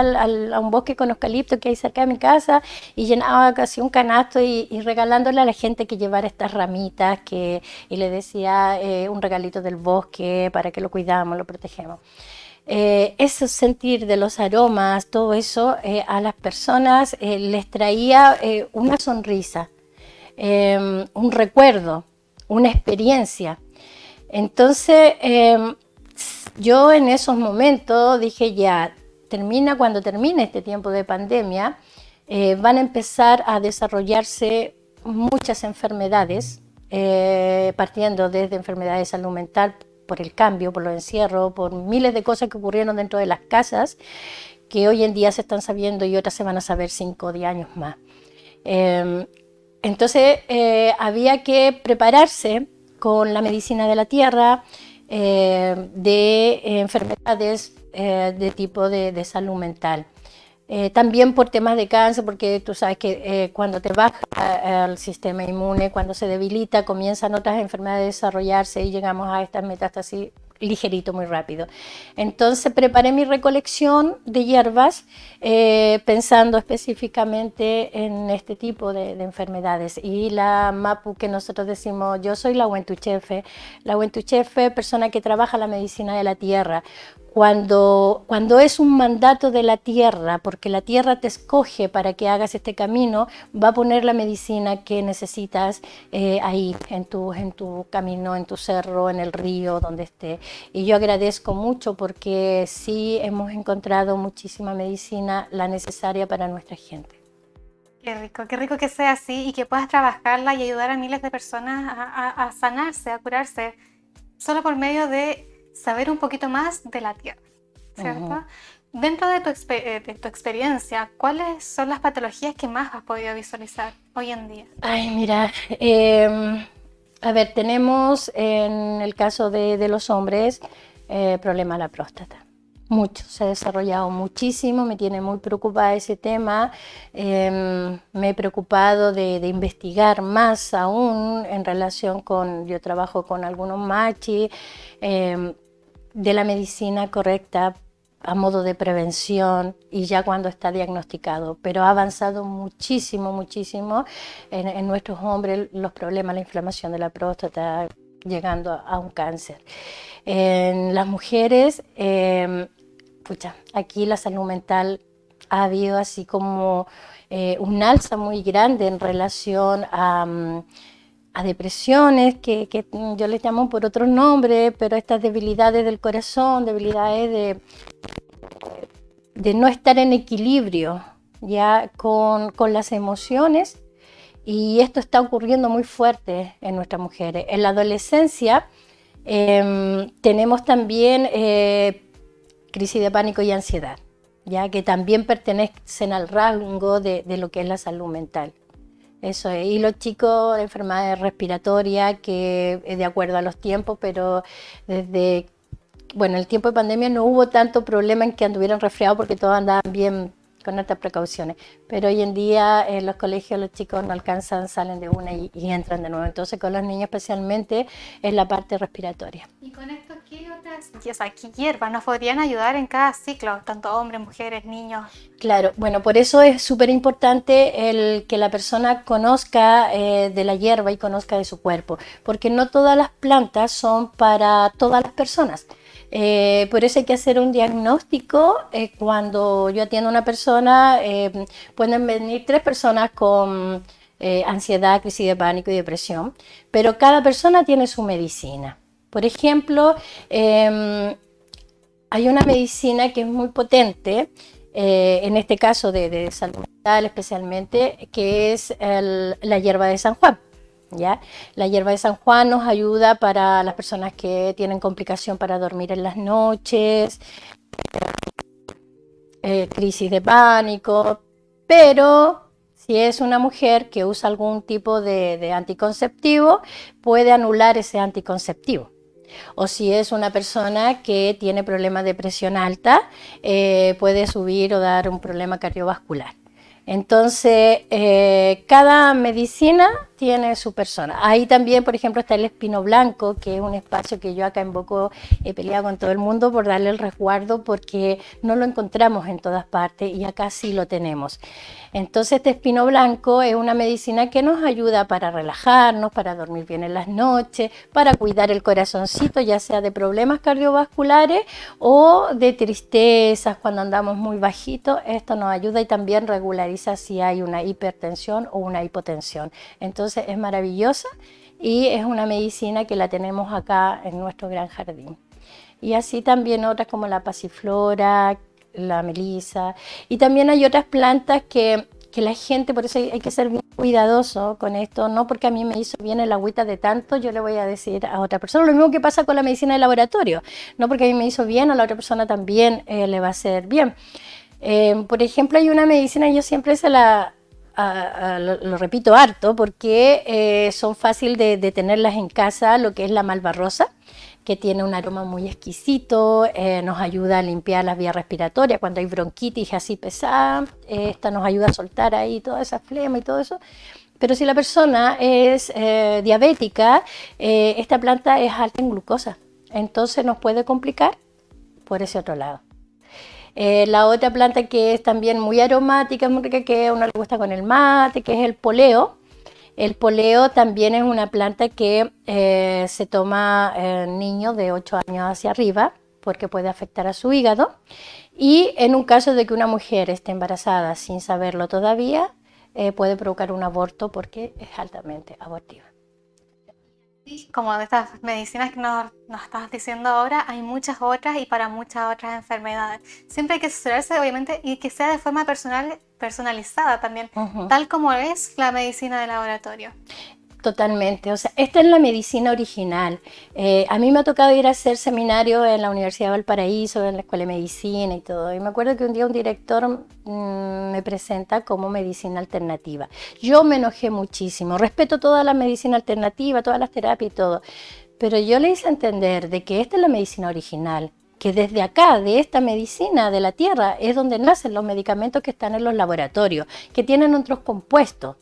un bosque con eucalipto que hay cerca de mi casa y llenaba casi un canasto y, regalándole a la gente que llevara estas ramitas y le decía eh, un regalito del bosque para que lo cuidamos, lo protegemos. Eh, ese sentir de los aromas, todo eso eh, a las personas eh, les traía una sonrisa, em, un recuerdo, una experiencia. Entonces em, yo en esos momentos dije ya, termina cuando termine este tiempo de pandemia, van a empezar a desarrollarse muchas enfermedades, partiendo desde enfermedades de salud mental, por el cambio, por los encierros, por miles de cosas que ocurrieron dentro de las casas, que hoy en día se están sabiendo y otras se van a saber cinco o años más. Em, entonces eh, había que prepararse con la medicina de la tierra, eh, de enfermedades eh, de tipo de salud mental. Eh, también por temas de cáncer, porque tú sabes que eh, cuando te baja eh, el sistema inmune, cuando se debilita, comienzan otras enfermedades a desarrollarse y llegamos a estas metástasis ligerito, muy rápido. Entonces preparé mi recolección de hierbas pensando específicamente en este tipo de, enfermedades y la MAPU que nosotros decimos, yo soy la Huentuchefe, la Huentuchefe, persona que trabaja la medicina de la tierra, cuando, cuando es un mandato de la tierra, porque la tierra te escoge para que hagas este camino, va a poner la medicina que necesitas eh, ahí, en tu, en tu camino, en tu cerro, en el río, donde esté. Y yo agradezco mucho porque sí hemos encontrado muchísima medicina, la necesaria para nuestra gente. Qué rico, qué rico que sea así y que puedas trabajarla y ayudar a miles de personas a sanarse, a curarse, solo por medio de saber un poquito más de la Tierra, ¿cierto? Dentro de tu, eh, de tu, experiencia, ¿cuáles son las patologías que más has podido visualizar hoy en día? Ay, mira, em, a ver, tenemos en el caso de, de los hombres eh, problema de la próstata. Mucho, se ha desarrollado muchísimo, me tiene muy preocupada ese tema, em, me he preocupado de, de, investigar más aún en relación con, yo trabajo con algunos machis em, de la medicina correcta a modo de prevención y ya cuando está diagnosticado, pero ha avanzado muchísimo, muchísimo en, nuestros hombres los problemas, la inflamación de la próstata, llegando a un cáncer. En las mujeres, eh, pucha, aquí la salud mental ha habido así como eh, un alza muy grande en relación a... Mm, a depresiones, que, yo les llamo por otro nombre, pero estas debilidades del corazón, debilidades de, de no estar en equilibrio ya con, las emociones. Y esto está ocurriendo muy fuerte en nuestras mujeres. En la adolescencia em, tenemos también eh, crisis de pánico y ansiedad, ya que también pertenecen al rango de, de lo que es la salud mental. Eso es. Y los chicos, de enfermedades respiratorias, que de acuerdo a los tiempos, pero desde bueno, el tiempo de pandemia no hubo tanto problema en que anduvieran resfriados porque todos andaban bien con estas precauciones. ¿eh? Pero hoy en día en eh, los colegios los chicos no alcanzan, salen de una y, entran de nuevo. Entonces con los niños especialmente es la parte respiratoria. ¿Y con esto qué otras hierbas nos podrían ayudar en cada ciclo, tanto hombres, mujeres, niños? Claro, bueno, por eso es súper importante el que la persona conozca eh, de la hierba y conozca de su cuerpo, porque no todas las plantas son para todas las personas. Eh, por eso hay que hacer un diagnóstico. Eh, cuando yo atiendo a una persona, eh, pueden venir tres personas con ansiedad, crisis de pánico y depresión, pero cada persona tiene su medicina. Por ejemplo, em, hay una medicina que es muy potente, en este caso de, salud mental especialmente, que es la hierba de San Juan. La hierba de San Juan nos ayuda para las personas que tienen complicación para dormir en las noches, eh, crisis de pánico, pero si es una mujer que usa algún tipo de, anticonceptivo, puede anular ese anticonceptivo o si es una persona que tiene problemas de presión alta, eh, puede subir o dar un problema cardiovascular. Entonces, eh, cada medicina tiene su persona. Ahí también, por ejemplo, está el Espino Blanco, que es un espacio que yo acá en Boco he peleado con todo el mundo por darle el resguardo porque no lo encontramos en todas partes y acá sí lo tenemos. Entonces, este Espino Blanco es una medicina que nos ayuda para relajarnos, para dormir bien en las noches, para cuidar el corazoncito, ya sea de problemas cardiovasculares o de tristezas cuando andamos muy bajitos. Esto nos ayuda y también regulariza si hay una hipertensión o una hipotensión. Entonces, es maravillosa y es una medicina que la tenemos acá en nuestro gran jardín. Y así también otras como la pasiflora, la melisa. Y también hay otras plantas que, la gente, por eso hay, que ser cuidadoso con esto, no porque a mí me hizo bien el agüita de tanto, yo le voy a decir a otra persona. Lo mismo que pasa con la medicina de laboratorio, no porque a mí me hizo bien, a la otra persona también eh, le va a hacer bien. Eh, por ejemplo, hay una medicina, yo siempre se la, lo, repito harto, porque eh, son fácil de, tenerlas en casa, lo que es la malvarrosa, que tiene un aroma muy exquisito, eh, nos ayuda a limpiar las vías respiratorias, cuando hay bronquitis así pesada, eh, esta nos ayuda a soltar ahí toda esa flema y todo eso. Pero si la persona es diabética, esta planta es alta en glucosa, entonces nos puede complicar por ese otro lado. Eh, la otra planta que es también muy aromática, muy que a uno le gusta con el mate, que es el poleo. El poleo también es una planta que eh, se toma en eh, niños de 8 años hacia arriba porque puede afectar a su hígado. Y en un caso de que una mujer esté embarazada sin saberlo todavía, puede provocar un aborto porque es altamente abortiva como de estas medicinas que nos, nos estás diciendo ahora, hay muchas otras y para muchas otras enfermedades. Siempre hay que asesorarse, obviamente, y que sea de forma personal, personalizada también, tal como es la medicina de laboratorio. Totalmente, o sea, esta es la medicina original. Eh, a mí me ha tocado ir a hacer seminario en la Universidad de Valparaíso, en la Escuela de Medicina y todo. Y me acuerdo que un día un director mm, me presenta como medicina alternativa. Yo me enojé muchísimo, respeto toda la medicina alternativa, todas las terapias y todo. Pero yo le hice entender de que esta es la medicina original, que desde acá, de esta medicina, de la tierra, es donde nacen los medicamentos que están en los laboratorios, que tienen otros compuestos,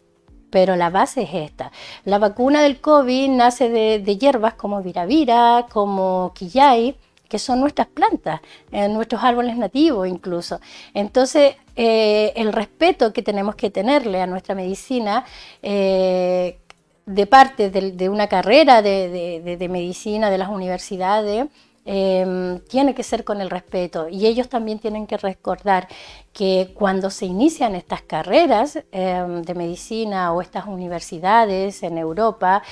pero la base es esta. La vacuna del COVID nace de, hierbas como viravira, como quillay, que son nuestras plantas, eh, nuestros árboles nativos incluso. Entonces, eh, el respeto que tenemos que tenerle a nuestra medicina, eh, de parte de, una carrera de medicina de las universidades, Em, tiene que ser con el respeto y ellos también tienen que recordar que cuando se inician estas carreras em, de medicina o estas universidades en Europa,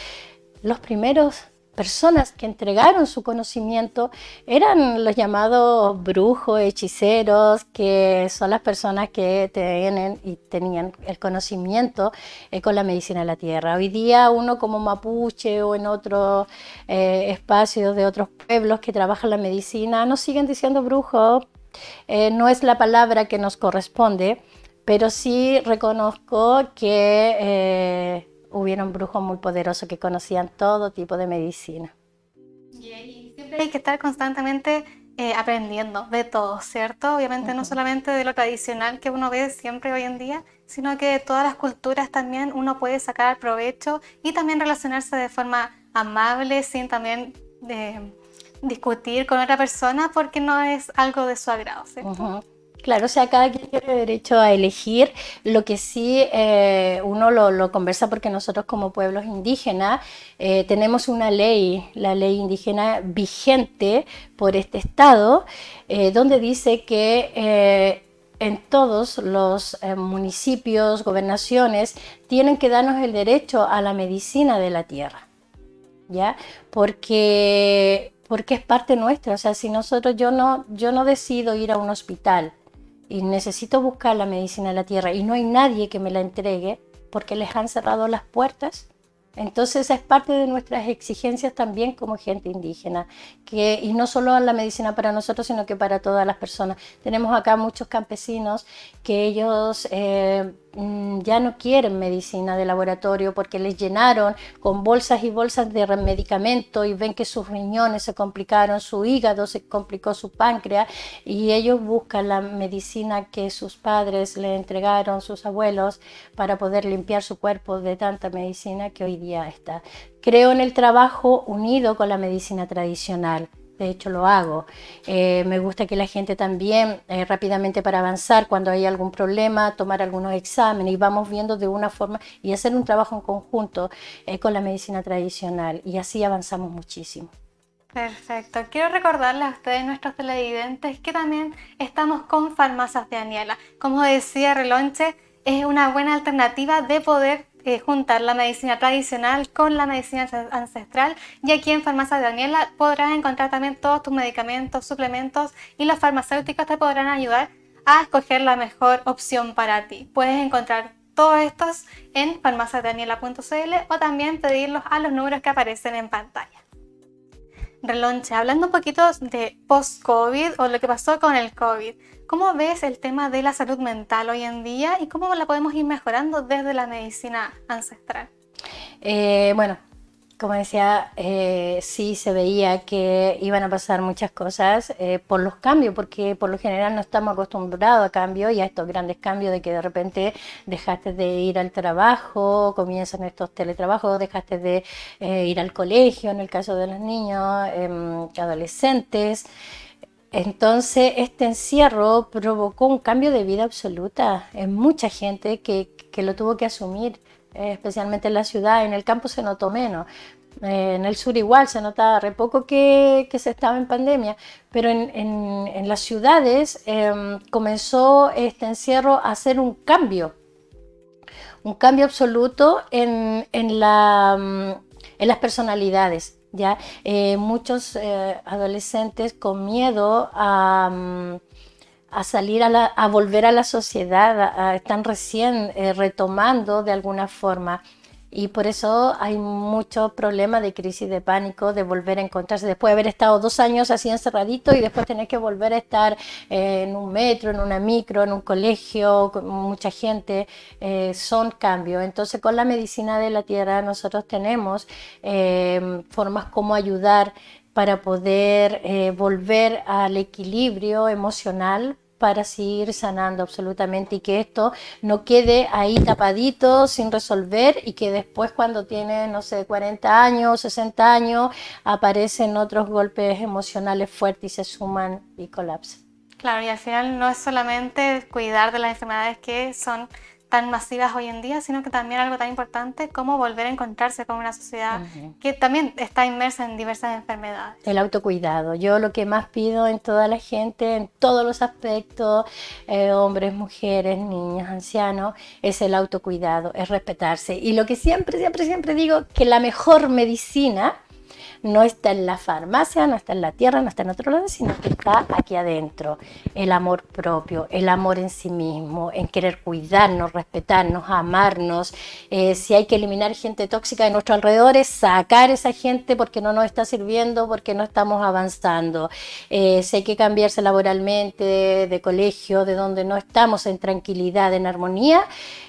los primeros personas que entregaron su conocimiento eran los llamados brujos, hechiceros, que son las personas que tienen y tenían el conocimiento eh, con la medicina de la tierra. Hoy día uno como mapuche o en otros eh, espacios de otros pueblos que trabajan la medicina nos siguen diciendo brujos. Eh, no es la palabra que nos corresponde, pero sí reconozco que hubieron brujos muy poderoso que conocían todo tipo de medicina. Y siempre hay que estar constantemente eh, aprendiendo de todo, ¿cierto? Obviamente no solamente de lo tradicional que uno ve siempre hoy en día, sino que de todas las culturas también uno puede sacar provecho y también relacionarse de forma amable sin también eh, discutir con otra persona porque no es algo de su agrado, ¿cierto? Claro, o sea, cada quien tiene derecho a elegir. Lo que sí eh, uno lo, conversa porque nosotros como pueblos indígenas eh, tenemos una ley, la ley indígena vigente por este Estado, eh, donde dice que en todos los municipios, gobernaciones, tienen que darnos el derecho a la medicina de la tierra, ¿ya? Porque, porque es parte nuestra, o sea, si nosotros, yo no, yo no decido ir a un hospital, y necesito buscar la medicina de la tierra y no hay nadie que me la entregue porque les han cerrado las puertas. Entonces es parte de nuestras exigencias también como gente indígena, que, y no solo la medicina para nosotros, sino que para todas las personas. Tenemos acá muchos campesinos que ellos... Eh, Mm, ya no quieren medicina de laboratorio porque les llenaron con bolsas y bolsas de medicamento y ven que sus riñones se complicaron, su hígado se complicó, su páncreas y ellos buscan la medicina que sus padres le entregaron, sus abuelos, para poder limpiar su cuerpo de tanta medicina que hoy día está. Creo en el trabajo unido con la medicina tradicional de hecho lo hago. Eh, me gusta que la gente también eh, rápidamente para avanzar cuando hay algún problema, tomar algunos exámenes y vamos viendo de una forma y hacer un trabajo en conjunto eh, con la medicina tradicional y así avanzamos muchísimo. Perfecto. Quiero recordarles a ustedes, nuestros televidentes, que también estamos con Farmacias de Como decía Relonche, es una buena alternativa de poder juntar la medicina tradicional con la medicina ancestral. Y aquí en Farmacia Daniela podrás encontrar también todos tus medicamentos, suplementos y los farmacéuticos te podrán ayudar a escoger la mejor opción para ti. Puedes encontrar todos estos en farmaciadaniela.cl o también pedirlos a los números que aparecen en pantalla. Relonche, hablando un poquito de post-COVID o lo que pasó con el COVID. ¿Cómo ves el tema de la salud mental hoy en día y cómo la podemos ir mejorando desde la medicina ancestral? Eh, bueno, como decía, eh, sí se veía que iban a pasar muchas cosas eh, por los cambios, porque por lo general no estamos acostumbrados a cambios y a estos grandes cambios de que de repente dejaste de ir al trabajo, comienzan estos teletrabajos, dejaste de ir al colegio, en el caso de los niños, em, adolescentes. Entonces, este encierro provocó un cambio de vida absoluta en mucha gente que, lo tuvo que asumir, eh, especialmente en la ciudad, en el campo se notó menos. Eh, en el sur igual se notaba re poco que, se estaba en pandemia, pero en, las ciudades em, comenzó este encierro a hacer un cambio, un cambio absoluto en, mm, las personalidades ¿ya? Eh, muchos eh, adolescentes con miedo a, mm, salir a, volver a la sociedad, están recién eh, retomando de alguna forma y por eso hay muchos problemas de crisis de pánico, de volver a encontrarse después de haber estado dos años así encerradito y después tener que volver a estar eh, en un metro, en una micro, en un colegio, con mucha gente. Eh, son cambios. Entonces, con la medicina de la tierra, nosotros tenemos eh, formas como ayudar para poder volver al equilibrio emocional para seguir sanando absolutamente y que esto no quede ahí tapadito, sin resolver y que después cuando tiene, no sé, 40 años, 60 años, aparecen otros golpes emocionales fuertes y se suman y colapsan. Claro, y al final no es solamente cuidar de las enfermedades que son tan masivas hoy en día, sino que también algo tan importante como volver a encontrarse con una sociedad que también está inmersa en diversas enfermedades. El autocuidado. Yo lo que más pido en toda la gente, en todos los aspectos, eh, hombres, mujeres, niños, ancianos, es el autocuidado, es respetarse. Y lo que siempre, siempre, siempre digo, que la mejor medicina no está en la farmacia, no está en la tierra, no está en otro lado, sino que está aquí adentro. El amor propio, el amor en sí mismo, en querer cuidarnos, respetarnos, amarnos. Eh, si hay que eliminar gente tóxica de alrededor es sacar esa gente porque no nos está sirviendo, porque no estamos avanzando. Eh, si hay que cambiarse laboralmente, de, colegio, de donde no estamos en tranquilidad, en armonía,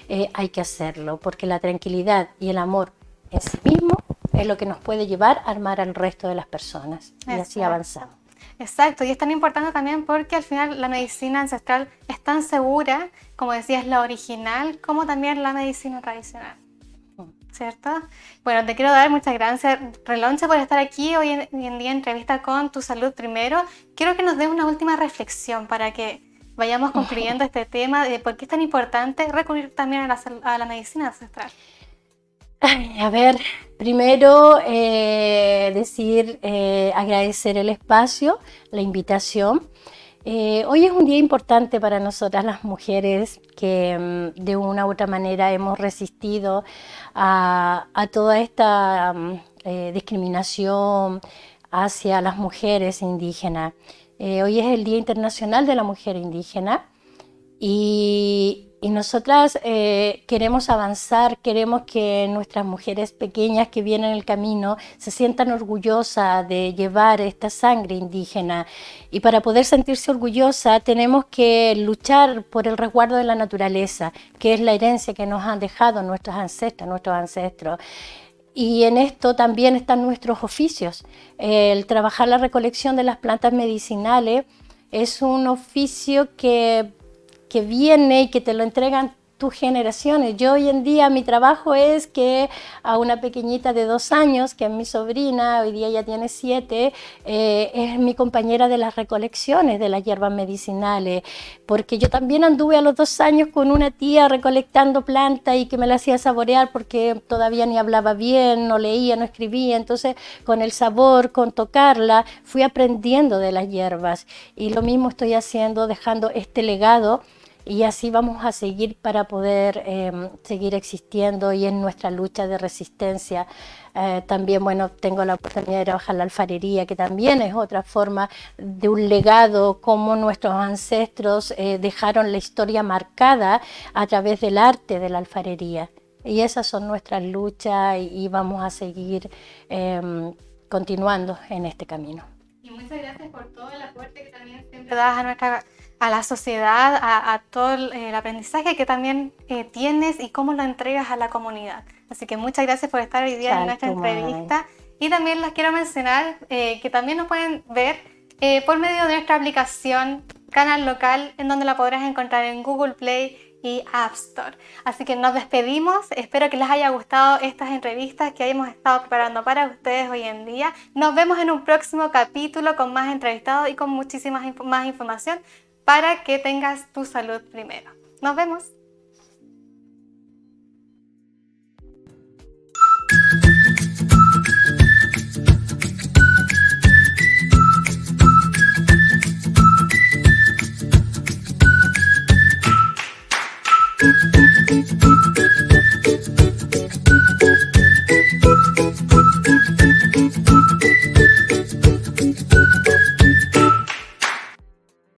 eh, hay que hacerlo, porque la tranquilidad y el amor en sí mismo es lo que nos puede llevar a armar al resto de las personas. Y así avanzamos. Exacto, y es tan importante también porque al final la medicina ancestral es tan segura, como decías, la original, como también la medicina tradicional. Mm. ¿Cierto? Bueno, te quiero dar muchas gracias, Relonche, por estar aquí hoy en, día en entrevista con Tu Salud Primero. Quiero que nos dé una última reflexión para que vayamos concluyendo este tema de por qué es tan importante recurrir también a la medicina ancestral a ver, primero eh, decir, eh, agradecer el espacio, la invitación. Eh, hoy es un día importante para nosotras las mujeres que mm, de una u otra manera hemos resistido a, a toda esta mm, discriminación hacia las mujeres indígenas. hoy es el Día Internacional de la Mujer Indígena y, y nosotras eh, queremos avanzar, queremos que nuestras mujeres pequeñas que vienen el camino se sientan orgullosas de llevar esta sangre indígena. Y para poder sentirse orgullosa tenemos que luchar por el resguardo de la naturaleza, que es la herencia que nos han dejado nuestras ancestras, nuestros ancestros. Y en esto también están nuestros oficios. El trabajar la recolección de las plantas medicinales es un oficio que que viene y que te lo entregan tus generaciones. Yo hoy en día mi trabajo es que a una pequeñita de dos años, que es mi sobrina, hoy día ya tiene siete, eh, es mi compañera de las recolecciones de las hierbas medicinales, porque yo también anduve a los dos años con una tía recolectando plantas... y que me la hacía saborear porque todavía ni hablaba bien, no leía, no escribía, entonces con el sabor, con tocarla, fui aprendiendo de las hierbas y lo mismo estoy haciendo, dejando este legado y así vamos a seguir para poder em, seguir existiendo y en nuestra lucha de resistencia. Eh, también, bueno, tengo la oportunidad de trabajar la alfarería, que también es otra forma de un legado, como nuestros ancestros eh, dejaron la historia marcada a través del arte de la alfarería. Y esas son nuestras luchas y, vamos a seguir em, continuando en este camino. Y muchas gracias por todo el aporte que también siempre das a nuestra a la sociedad, a, todo el, aprendizaje que también eh, tienes y cómo lo entregas a la comunidad. Así que muchas gracias por estar hoy día en nuestra entrevista. Y también las quiero mencionar eh, que también nos pueden ver eh, por medio de nuestra aplicación Canal Local, en donde la podrás encontrar en Google Play y App Store. Así que nos despedimos, espero que les haya gustado estas entrevistas que hemos estado preparando para ustedes hoy en día. Nos vemos en un próximo capítulo con más entrevistados y con muchísima más información para que tengas tu salud primero. Nos vemos.